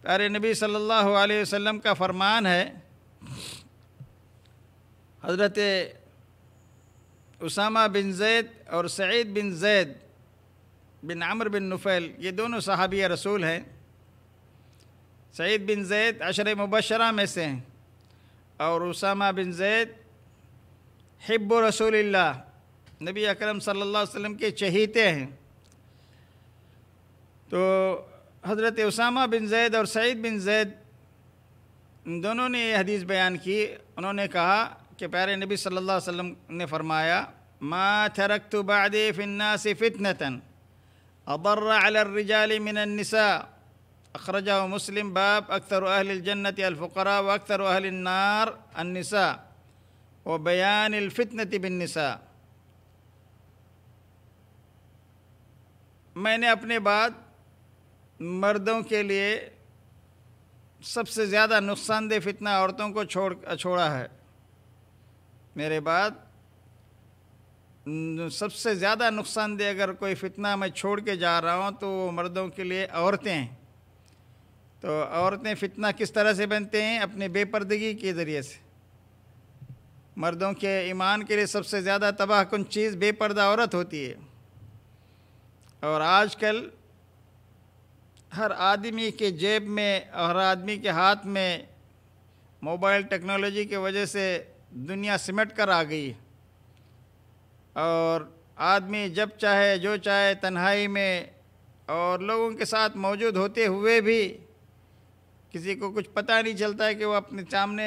A: प्यारे नबी सल्लल्लाहु अलैहि वसल्लम का फरमान है हज़रत उसामा बिन जैद और सईद बिन जैद बिन आमर बिन नुफैल ये दोनों सहाबी रसूल हैं सईद बिन जैद अशर मुबशरा में से हैं और उसामा बिन जैद हिब्ब रसूल नबी अकरम सल्लल्लाहु अलैहि वसल्लम के चहीते हैं तो हज़रत उसामा बिन जैद और सईद बिन जैद दोनों ने यह हदीस बयान की उन्होंने कहा कि प्यारे नबी सल्लल्लाहु अलैहि वसल्लम ने फरमाया मा थरक तो बाद फ़िन्ना से फितनतन अबर्रजाल मिनसा अखरजा मुस्लिम बाब अक्सर अहलजन्नत अलफ़रा व अख्तर अहलनार अनसा व बयान अलफितनत बिनसा मैंने अपने बाद मर्दों के लिए सबसे ज़्यादा नुकसानदेह फितना औरतों को छोड़ छोड़ा है मेरे बाद सबसे ज़्यादा दे अगर कोई फितना मैं छोड़ के जा रहा हूँ तो मर्दों के लिए औरतें तो औरतें फितना किस तरह से बनते हैं अपने बेपर्दगी के ज़रिए से मर्दों के ईमान के लिए सबसे ज़्यादा तबाह कन चीज़ बेपर्दा औरत होती है और आजकल हर आदमी के जेब में हर आदमी के हाथ में मोबाइल टेक्नोलॉजी की वजह से दुनिया सिमट कर आ गई और आदमी जब चाहे जो चाहे तन्हाई में और लोगों के साथ मौजूद होते हुए भी किसी को कुछ पता नहीं चलता है कि वो अपने सामने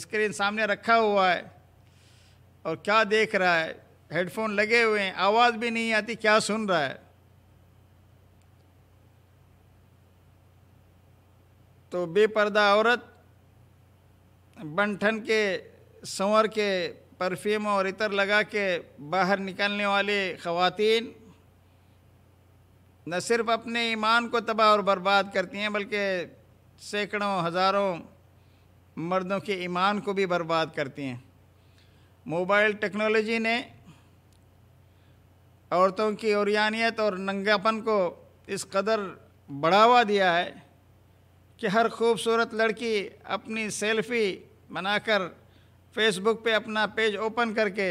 A: स्क्रीन सामने रखा हुआ है और क्या देख रहा है हेडफोन लगे हुए हैं आवाज़ भी नहीं आती क्या सुन रहा है तो बेपर्दा औरत बंठन के संवर के परफ्यूम और इतर लगा के बाहर निकलने वाली खातन न सिर्फ अपने ईमान को तबाह और बर्बाद करती हैं बल्कि सैकड़ों हज़ारों मर्दों के ईमान को भी बर्बाद करती हैं मोबाइल टेक्नोलॉजी ने औरतों की औरियानियत और नंगापन को इस कदर बढ़ावा दिया है कि हर खूबसूरत लड़की अपनी सेल्फ़ी बनाकर फेसबुक पे अपना पेज ओपन करके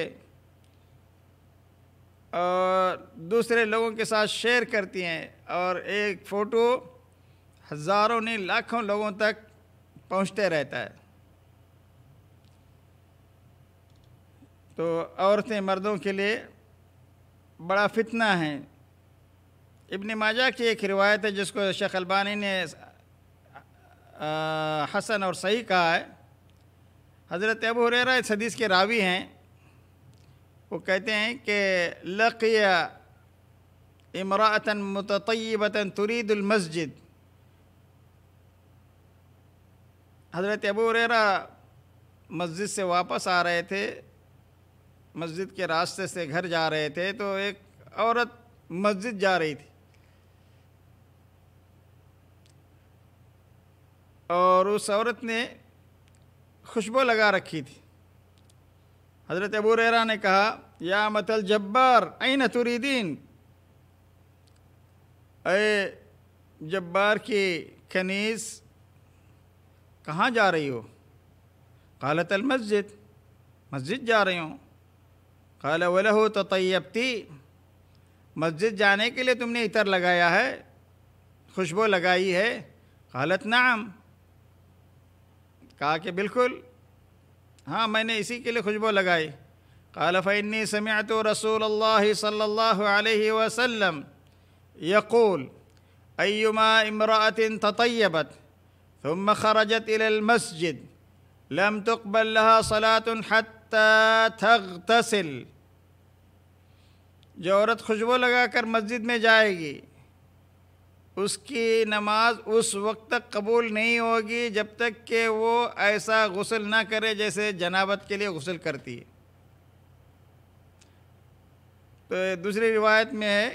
A: और दूसरे लोगों के साथ शेयर करती हैं और एक फ़ोटो हज़ारों नहीं लाखों लोगों तक पहुंचते रहता है तो औरतें मर्दों के लिए बड़ा फितना है इब्न माजा की एक रिवायत है जिसको शेख अलबानी ने हसन और सही कहा है हज़रत अब हुररा इस हदीस के रावी हैं वो कहते हैं कि लकिया इमरातन मततबता तुरीदुलमस्जिद हज़रत अबू हुरेरा मस्जिद से वापस आ रहे थे मस्जिद के रास्ते से घर जा रहे थे तो एक औरत मस्जिद जा रही थी और उस औरत ने खुशबू लगा रखी थी हज़रत अबू रेरा ने कहा या मतल जब्बार ऐन तुरीदीन अय जब्बार की खनीस कहाँ जा रही हो कालत मस्जिद मस्जिद जा रही हूँ काल हो तो तयबती मस्जिद जाने के लिए तुमने इतर लगाया है खुशबू लगाई है कालत नाम کہا کہ بالکل ہاں میں نے اسی کے لیے خوشبو لگائی قال فإني سمعت رسول الله صلى الله عليه وسلم يقول أيما امرأة تطيبت ثم خرجت إلى المسجد لم تقبل لها صلاة حتى تغتسل جو عورت خوشبو لگا کر مسجد میں جائے گی उसकी नमाज उस वक्त तक कबूल नहीं होगी जब तक कि वो ऐसा गसल ना करे जैसे जनाबत के लिए गसल करती है तो दूसरी रिवायत में है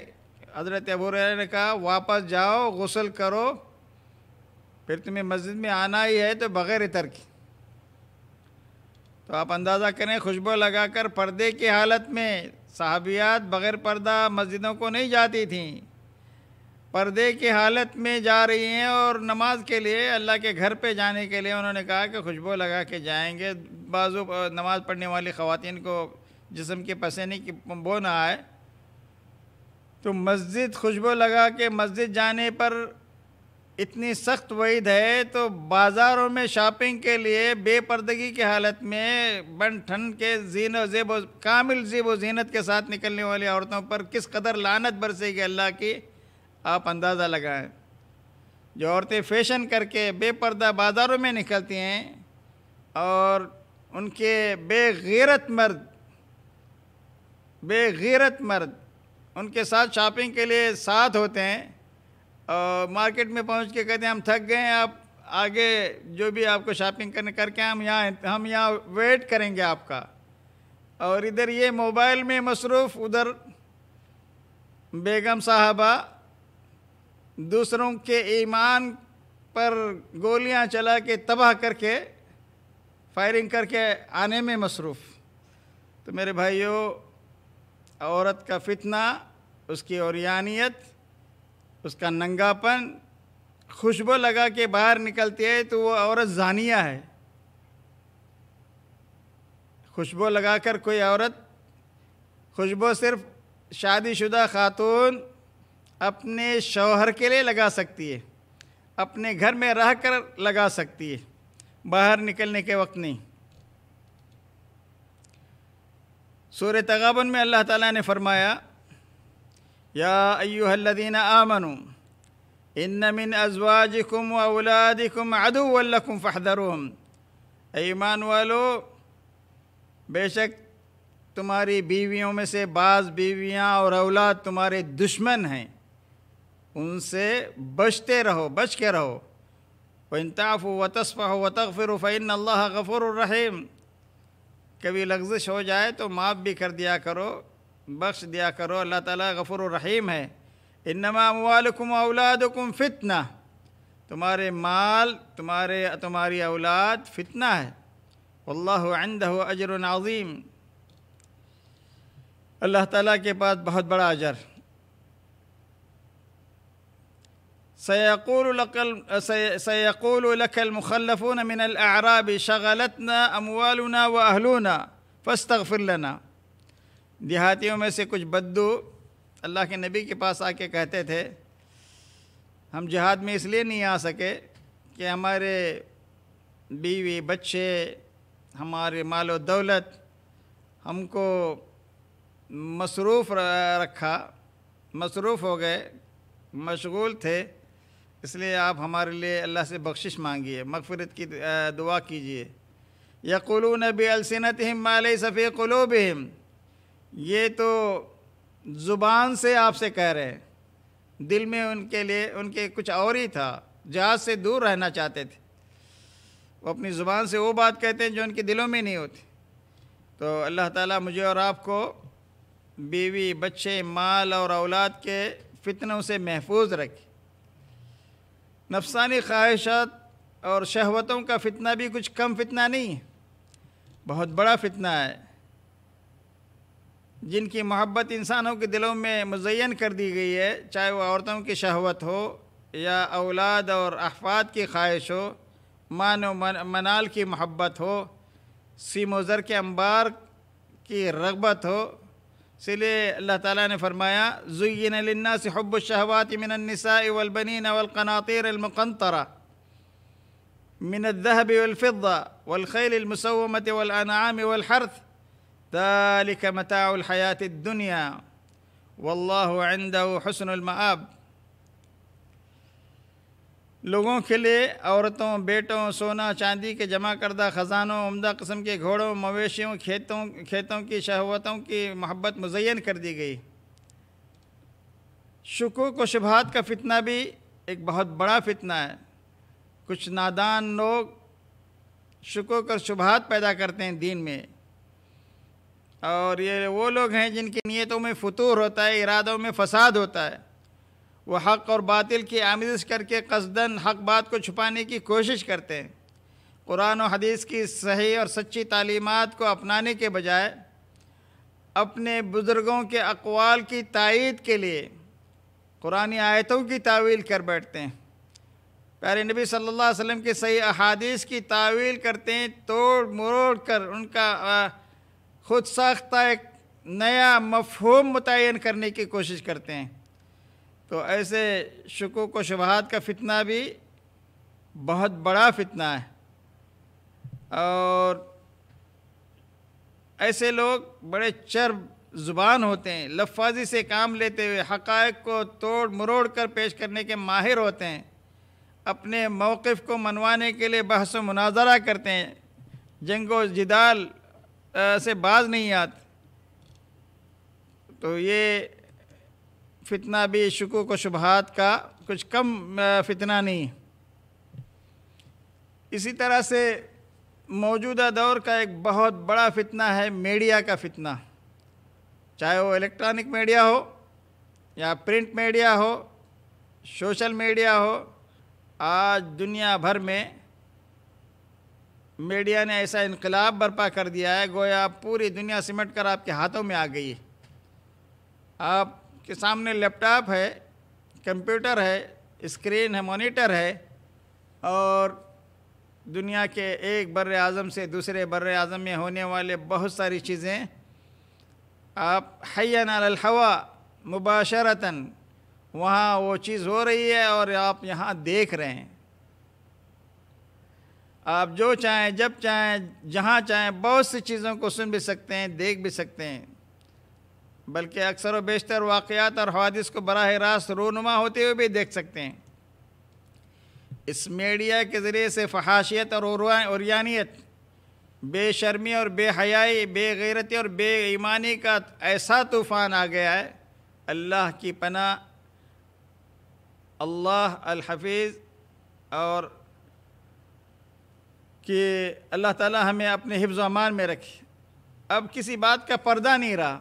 A: हज़रत अबूर ने कहा वापस जाओ गसल करो फिर तुम्हें मस्जिद में आना ही है तो बग़ैर इतर की तो आप अंदाज़ा करें खुशबू लगाकर पर्दे की हालत में साहबियात बग़ैर पर्दा मस्जिदों को नहीं जाती थीं पर्दे की हालत में जा रही हैं और नमाज के लिए अल्लाह के घर पे जाने के लिए उन्होंने कहा कि खुशबू लगा के जाएंगे बाज़ू नमाज़ पढ़ने वाली ख़वान को जिसम के पसीने की बो ना आए तो मस्जिद खुशबू लगा के मस्जिद जाने पर इतनी सख्त वईद है तो बाज़ारों में शॉपिंग के लिए बेपर्दगी की हालत में बन ठन के ज़ीन जेब कामिल जेबो जीनत के साथ निकलने वाली औरतों पर किस कदर लानत बरसेगी अल्लाह की आप अंदाज़ा लगाएं जो औरतें फैशन करके बेपर्दा बाज़ारों में निकलती हैं और उनके बेगैरत मर्द बेगैरत मर्द उनके साथ शॉपिंग के लिए साथ होते हैं और मार्केट में पहुंच के कहते हैं हम थक गए हैं आप आगे जो भी आपको शॉपिंग करने करके हम यहाँ हम यहाँ वेट करेंगे आपका और इधर ये मोबाइल में मसरूफ़ उधर बेगम साहबा दूसरों के ईमान पर गोलियां चला के तबाह करके फायरिंग करके आने में मसरूफ़ तो मेरे भाइयों औरत का फितना उसकी औरियानियत उसका नंगापन खुशबू लगा के बाहर निकलती है तो वो औरत जानिया है खुशबू लगाकर कोई औरत खुशबू सिर्फ शादीशुदा खातून अपने शौहर के लिए लगा सकती है अपने घर में रह कर लगा सकती है बाहर निकलने के वक्त नहीं सूर्य तगाबन में अल्लाह ताला ने फरमाया या अयुहल्लिन आमनु इन मिन अजवाजिकुम औलादिकुम अदुवल्लकुम फहदरुहुम ईमान वालो बेशक तुम्हारी बीवियों में से बाज़ बीवियां और औलाद तुम्हारे दुश्मन हैं उनसे बचते रहो बच के रहो व वतसफ़ा फिर फ़ैन अल्लाह गफ़ुर रहीम कभी लग्जिश हो जाए तो माफ़ भी कर दिया करो बख्श दिया करो अल्लाह ताला गफ़ुर रहीम है इनमा अमवालकुम औलादकुम फितना तुम्हारे माल तुम्हारे तुम्हारी औलाद फितना है अल्लाह अजर नाजीम अल्लाह ताला के पास बहुत बड़ा अजर سيقول لك سيقول لك المخلفون من الاعراب شغلتنا اموالنا واهلنا فاستغفر لنا देहातियों में से कुछ बद्दू अल्लाह के नबी के पास आके कहते थे हम जहाद में इसलिए नहीं आ सके कि हमारे बीवी बच्चे हमारे मालो दौलत हमको मसरूफ़ रखा मसरूफ़ हो गए मशगूल थे इसलिए आप हमारे लिए अल्लाह से बख्शिश मांगिए मगफरत की दुआ कीजिए यकुलू नबी अलसनत हम माल सफ़ी कलूब ये तो ज़ुबान से आपसे कह रहे हैं दिल में उनके लिए उनके कुछ और ही था जहाज से दूर रहना चाहते थे वो अपनी ज़ुबान से वो बात कहते हैं जो उनके दिलों में नहीं होती तो अल्लाह ताला मुझे और आपको बीवी बच्चे माल और औलाद के फितनों से महफूज रखे नफसानी ख्वाहिशात और शहवतों का फितना भी कुछ कम फितना नहीं बहुत बड़ा फितना है जिनकी मोहब्बत इंसानों के दिलों में मुजयन कर दी गई है चाहे वो औरतों की शहवत हो या औलाद और अहफाद की ख्वाहिश हो मान व मनाल की मोहब्बत हो सीमोज़र के अंबार की रगबत हो سلي الله تعالى نے فرمایا زين للناس حب الشهوات من النساء والبنين والقناطير المقنطرة من الذهب والفضة والخيل المسومة والأنعام والحرث ذلك متاع الحياة الدنيا والله عنده حسن المآب लोगों के लिए औरतों बेटों सोना चांदी के जमा करदा ख़जानों उमदा कस्म के घोड़ों मवेशियों खेतों खेतों की शहवतों की मोहब्बत मुजैन कर दी गई शकू व शुभात का फितना भी एक बहुत बड़ा फितना है कुछ नादान लोग शकूक और शुबहत पैदा करते हैं दीन में और ये वो लोग हैं जिनकी नीयतों में फतूर होता है इरादों में फसाद होता है वो हक़ और बातिल की आमिज करके कसदन हक बात को छुपाने की कोशिश करते हैं कुरान और हदीस की सही और सच्ची तालीमत को अपनाने के बजाय अपने बुज़ुर्गों के अकवाल की तइद के लिए कुरानी आयतों की तावील कर बैठते हैं प्यारे नबी सल्लल्लाहु अलैहि वसल्लम की सही अहादीस की तावील करते हैं तोड़ मरोड़ कर उनका ख़ुद साख्ता एक नया मफहूम मुतन करने की कोशिश करते हैं तो ऐसे शकूक व शुबहत का फितना भी बहुत बड़ा फितना है और ऐसे लोग बड़े चर्ब ज़ुबान होते हैं लफाजी से काम लेते हुए हक़ को तोड़ मरोड़ कर पेश करने के माहिर होते हैं अपने मौक़ को मनवाने के लिए बहस व मुनाजरा करते हैं जंगो जिदाल से बाज नहीं आते तो ये फितना भी शुकू को शुभात का कुछ कम फितना नहीं इसी तरह से मौजूदा दौर का एक बहुत बड़ा फितना है मीडिया का फितना चाहे वो इलेक्ट्रॉनिक मीडिया हो या प्रिंट मीडिया हो सोशल मीडिया हो आज दुनिया भर में मीडिया ने ऐसा इनकलाब बर्पा कर दिया है गोया पूरी दुनिया सिमट कर आपके हाथों में आ गई है आप कि सामने लैपटॉप है कंप्यूटर है स्क्रीन है मॉनिटर है और दुनिया के एक बर अज़म से दूसरे बर अज़म में होने वाले बहुत सारी चीज़ें आप हयान हवा मुबाशरता वहाँ वो चीज़ हो रही है और आप यहाँ देख रहे हैं आप जो चाहें जब चाहें जहाँ चाहें बहुत सी चीज़ों को सुन भी सकते हैं देख भी सकते हैं बल्कि अक्सर व बेशतर वाक़ात और हवादिस को बरह रास्त रोनुमा होते हुए भी देख सकते हैं इस मीडिया के ज़रिए से फहाशियत और औरियानियत बेशर्मी और बेहयाई बेगैरती और बेईमानी का ऐसा तूफ़ान आ गया है अल्लाह की पना अल्लाह अलहफीज़ और कि अल्लाह ताला हमें अपने हिफ्ज़ अमान में रखे अब किसी बात का पर्दा नहीं रहा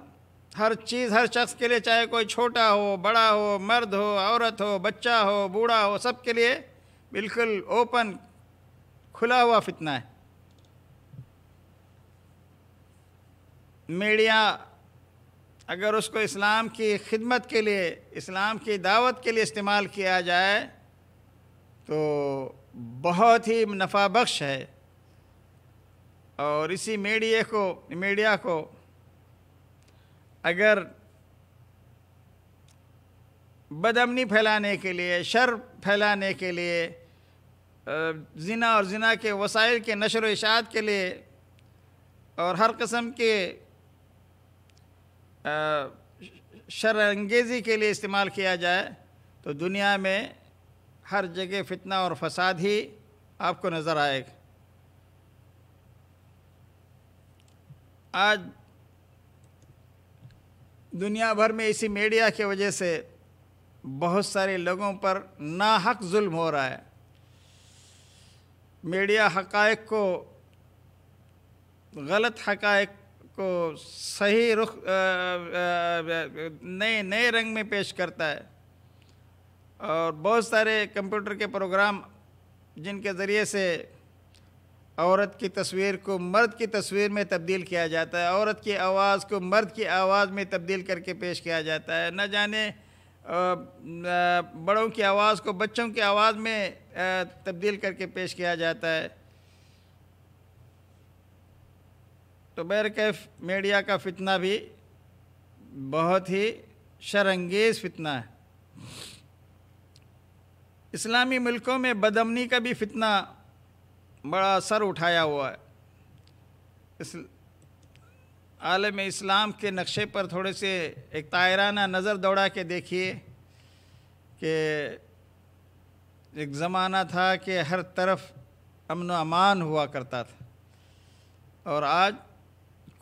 A: हर चीज़ हर शख्स के लिए चाहे कोई छोटा हो बड़ा हो मर्द हो औरत हो बच्चा हो बूढ़ा हो सब के लिए बिल्कुल ओपन खुला हुआ फितना है मीडिया अगर उसको इस्लाम की खिदमत के लिए इस्लाम की दावत के लिए इस्तेमाल किया जाए तो बहुत ही नफ़ा बख्श है और इसी मीडिया को मीडिया को अगर बदमनी फैलाने के लिए शर फैलाने के लिए जिना और जिना के वसाइल के नशर इशात के लिए और हर कस्म के शर अंगेज़ी के लिए इस्तेमाल किया जाए तो दुनिया में हर जगह फितना और फसाद ही आपको नज़र आएगा आज दुनिया भर में इसी मीडिया के वजह से बहुत सारे लोगों पर हक जुल्म हो रहा है मीडिया हकायक को गलत हकायक को सही रुख नए नए रंग में पेश करता है और बहुत सारे कंप्यूटर के प्रोग्राम जिनके ज़रिए से औरत की तस्वीर को मर्द की तस्वीर में तब्दील किया जाता है औरत की आवाज़ को मर्द की आवाज़ में तब्दील करके पेश किया जाता है न जाने बड़ों की आवाज़ को बच्चों की आवाज़ में तब्दील करके पेश किया जाता है तो बैरकैफ मीडिया का फितना भी बहुत ही शरंगेज़ फितना है इस्लामी मुल्कों में बदमनी का भी फितना बड़ा असर उठाया हुआ है इस आलम इस्लाम के नक्शे पर थोड़े से एक तायराना नज़र दौड़ा के देखिए कि एक ज़माना था कि हर तरफ अमन अमान हुआ करता था और आज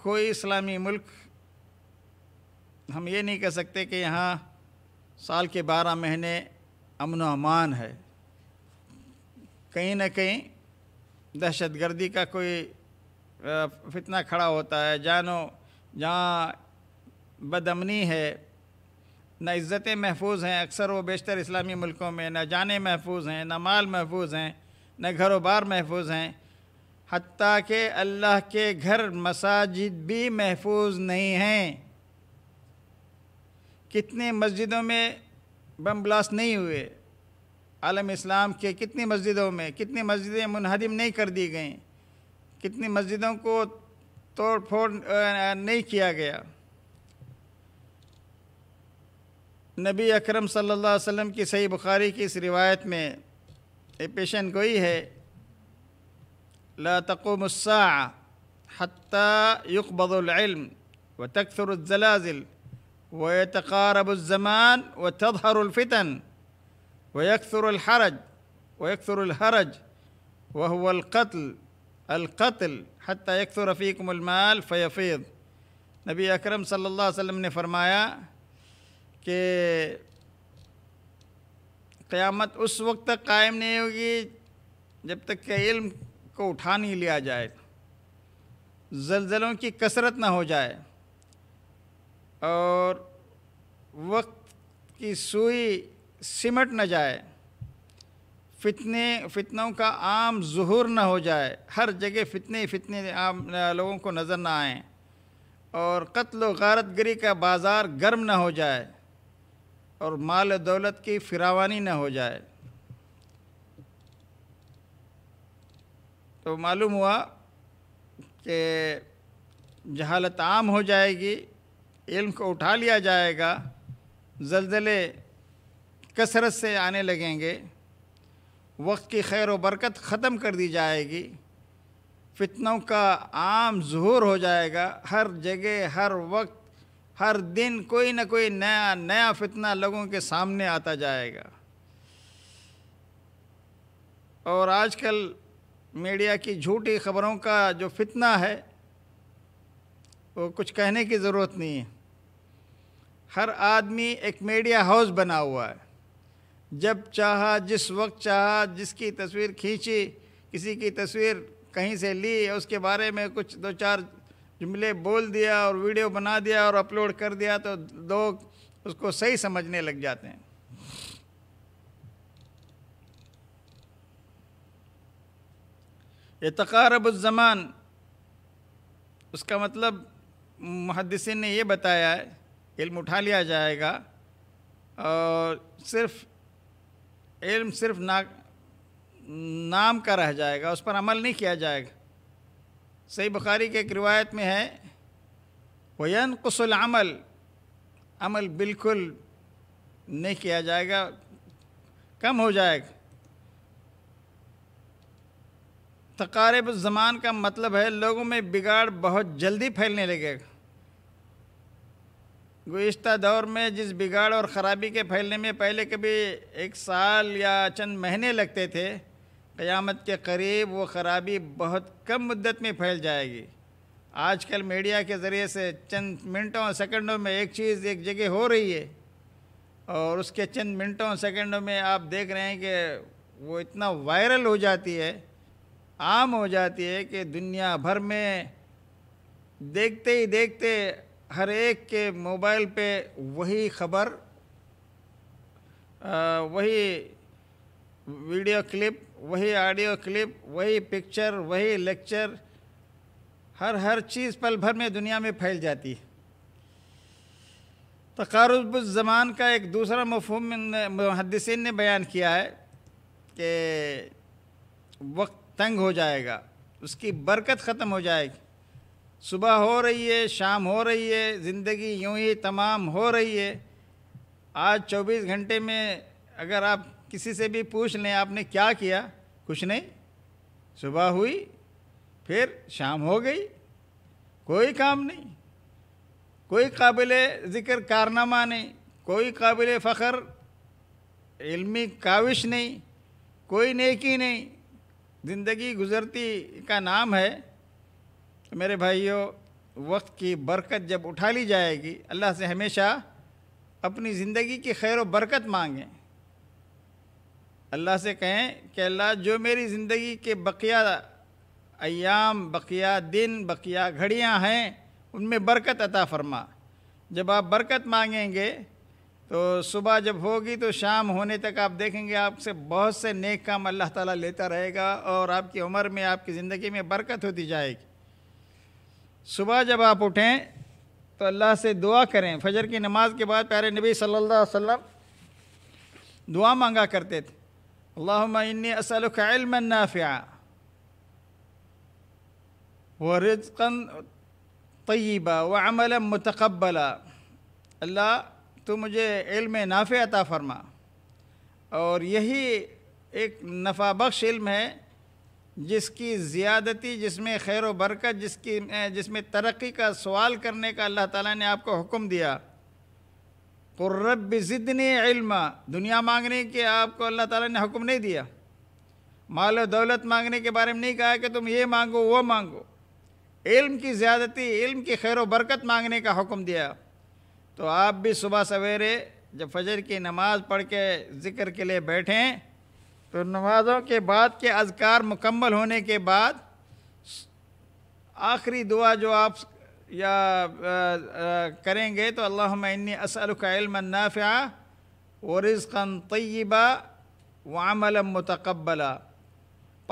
A: कोई इस्लामी मुल्क हम ये नहीं कह सकते कि यहाँ साल के बारह महीने अमन अमान है कहीं ना कहीं दहशतगर्दी का कोई फितना खड़ा होता है जानो जहाँ बदमनी है न इज़्ज़तें महफूज हैं अक्सर वो बेशतर इस्लामी मुल्कों में न जाने महफूज हैं न माल महफूज हैं न घरों बार महफूज हैं हती के अल्लाह के घर मसाजिद भी महफूज नहीं हैं कितने मस्जिदों में बम ब्लास्ट नहीं हुए आलम इस्लाम के कितनी मस्जिदों में कितनी मस्जिदें मुनहदम नहीं कर दी गई कितनी मस्जिदों को तोड़ फोड़ नहीं किया गया नबी अकरम सल्लल्लाहु अलैहि वसल्लम की सही बुखारी की इस रिवायत में ये पेशन गोई है ला तकुमसा हती युकबदुल्म व तकसरजलाजिल व तकारबुलज़मान व तदहरफ़ितन वयकसर हरज वयकसर हरज वह अलकत्ल अलकत्ल हती यकसर फ़ीकमलमाल फ़यफ़ीद नबी अकरम सल्लल्लाहु अलैहि वसल्लम ने फरमाया कि क़यामत उस वक्त तक कायम नहीं होगी जब तक के इल्म को उठा नहीं लिया जाए जलजलों की कसरत ना हो जाए और वक्त की सुई सिमट न जाए फितने फितनों का आम जहूर न हो जाए हर जगह फितने फितने आम लोगों को नज़र न आए और कत्ल गारतगरी का बाज़ार गर्म ना हो जाए और माल दौलत की फिरावानी ना हो जाए तो मालूम हुआ कि जहालत आम हो जाएगी इल्म को उठा लिया जाएगा जलजले कसरत से आने लगेंगे वक्त की खैर वरकत बरकत ख़त्म कर दी जाएगी फितनों का आम जहूर हो जाएगा हर जगह हर वक्त हर दिन कोई ना कोई नया नया फितना लोगों के सामने आता जाएगा और आजकल मीडिया की झूठी खबरों का जो फितना है वो कुछ कहने की ज़रूरत नहीं है हर आदमी एक मीडिया हाउस बना हुआ है जब चाहा जिस वक्त चाहा जिसकी तस्वीर खींची किसी की तस्वीर कहीं से ली उसके बारे में कुछ दो चार जुमले बोल दिया और वीडियो बना दिया और अपलोड कर दिया तो लोग उसको सही समझने लग जाते हैं ये जमान उसका मतलब मुहदसिन ने ये बताया है इल्म उठा लिया जाएगा और सिर्फ इल्म सिर्फ ना नाम का रह जाएगा उस पर अमल नहीं किया जाएगा सही बुखारी के एक रिवायत में है वयन कसल अमल अमल बिल्कुल नहीं किया जाएगा कम हो जाएगा तकारब ज़मान का मतलब है लोगों में बिगाड़ बहुत जल्दी फैलने लगेगा गुज्त दौर में जिस बिगाड़ और ख़राबी के फैलने में पहले कभी एक साल या चंद महीने लगते थे क़यामत के करीब वो ख़राबी बहुत कम मुद्दत में फैल जाएगी आजकल मीडिया के ज़रिए से चंद मिनटों सेकंडों में एक चीज़ एक जगह हो रही है और उसके चंद मिनटों सेकंडों में आप देख रहे हैं कि वो इतना वायरल हो जाती है आम हो जाती है कि दुनिया भर में देखते ही देखते हर एक के मोबाइल पे वही खबर वही वीडियो क्लिप वही ऑडियो क्लिप वही पिक्चर वही लेक्चर हर हर चीज़ पल भर में दुनिया में फैल जाती है ज़मान का एक दूसरा मफहम मुहदसिन ने बयान किया है कि वक्त तंग हो जाएगा उसकी बरकत ख़त्म हो जाएगी सुबह हो रही है शाम हो रही है ज़िंदगी यूं ही तमाम हो रही है आज 24 घंटे में अगर आप किसी से भी पूछ लें आपने क्या किया कुछ नहीं सुबह हुई फिर शाम हो गई कोई काम नहीं कोई काबिल ज़िक्र कारनामा नहीं कोई काबिल फ़ख्र इल्मी काविश नहीं कोई नेकी नहीं ज़िंदगी गुज़रती का नाम है तो मेरे भाइयों वक्त की बरकत जब उठा ली जाएगी अल्लाह से हमेशा अपनी ज़िंदगी की खैर व बरकत मांगें अल्लाह से कहें कि अल्लाह जो मेरी ज़िंदगी के बकिया अयाम बकिया दिन बकिया घड़ियाँ हैं उनमें बरकत अता फरमा जब आप बरकत मांगेंगे तो सुबह जब होगी तो शाम होने तक आप देखेंगे आपसे बहुत से नेक काम अल्लाह ताला लेता रहेगा और आपकी उम्र में आपकी ज़िंदगी में बरकत होती जाएगी सुबह जब आप उठें तो अल्लाह से दुआ करें फजर की नमाज के बाद प्यारे नबी सल्लल्लाहु अलैहि वसल्लम दुआ मांगा करते थे अल्लाह इन्नी नाफिया व रिजकन तयबा व अमल मतकबला अल्लाह तो मुझे इल्म नाफ़ अता फ़रमा और यही एक नफ़ा बख्श इल्म है जिसकी ज़्यादती जिसमें खैर बरकत जिसकी जिसमें तरक्की का सवाल करने का अल्लाह ताला ने आपको हुक्म दिया कुर्रब ज़िदनी दुनिया मांगने के आपको अल्लाह ताला ने हुक्म नहीं दिया माल और दौलत मांगने के बारे में नहीं कहा कि तुम ये मांगो वो मांगो इल्म की ज़्यादती इल्म की खैर बरकत मांगने का हुक्म दिया तो आप भी सुबह सवेरे जब फजर की नमाज़ पढ़ के ज़िक्र के लिए बैठें तो नमाजों के बाद के अजकार मुकम्मल होने के बाद आखिरी दुआ जो आप या आ, आ, करेंगे तो अल्लाह इन्नी असलनाफ़ा वरिज़न तय्यबा वामल मतकबला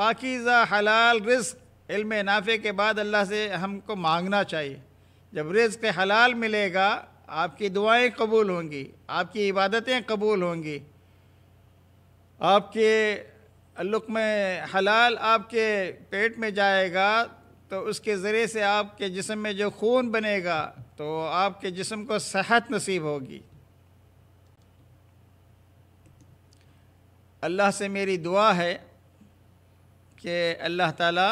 A: पाकिज़ा हलाल रिस्क इल्म नाफ़े के बाद अल्लाह से हमको मांगना चाहिए जब रिस्क हलाल मिलेगा आपकी दुआएं कबूल होंगी आपकी इबादतें कबूल होंगी आपके लुक में हलाल आपके पेट में जाएगा तो उसके ज़रिए से आपके जिसम में जो खून बनेगा तो आपके जिसम को सेहत नसीब होगी अल्लाह से मेरी दुआ है कि अल्लाह ताला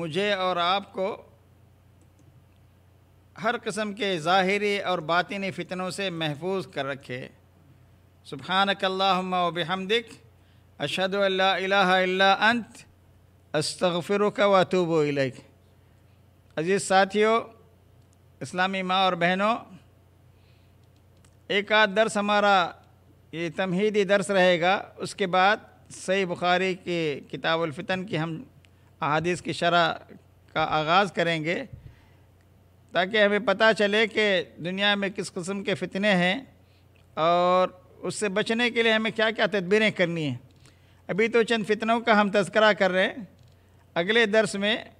A: मुझे और आपको हर किस्म के ज़ाहरी और बातिनी फ़ितनों से महफूज कर रखे सुबहानक वबिहमदिक अशद अंत अस्तफ़िर वतूब इलैक अजीज़ साथियों इस्लामी माँ और बहनों एक आध दर्स हमारा ये तमहीदी दर्स रहेगा उसके बाद सही बुखारी के किताबुलफ़ितन की हम अहादीस की शरह का आगाज़ करेंगे ताकि हमें पता चले कि दुनिया में किस कस्म के फ़ितने हैं और उससे बचने के लिए हमें क्या क्या तदबीरें करनी है अभी तो चंद फितनों का हम तस्करा कर रहे हैं अगले दर्स में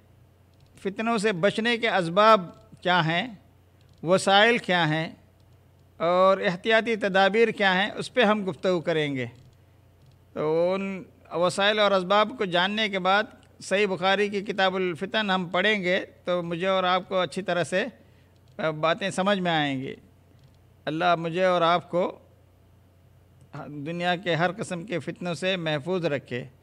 A: फितनों से बचने के इसबाब क्या हैं वसाइल क्या हैं और एहतियाती तदाबीर क्या हैं उस पर हम गुफ्तु करेंगे तो उन वसाइल और इसबाब को जानने के बाद सही बुखारी की किताबुलफ़ितन हम पढ़ेंगे तो मुझे और आपको अच्छी तरह से बातें समझ में आएंगी अल्लाह मुझे और आपको दुनिया के हर कस्म के फितनों से महफूज रखे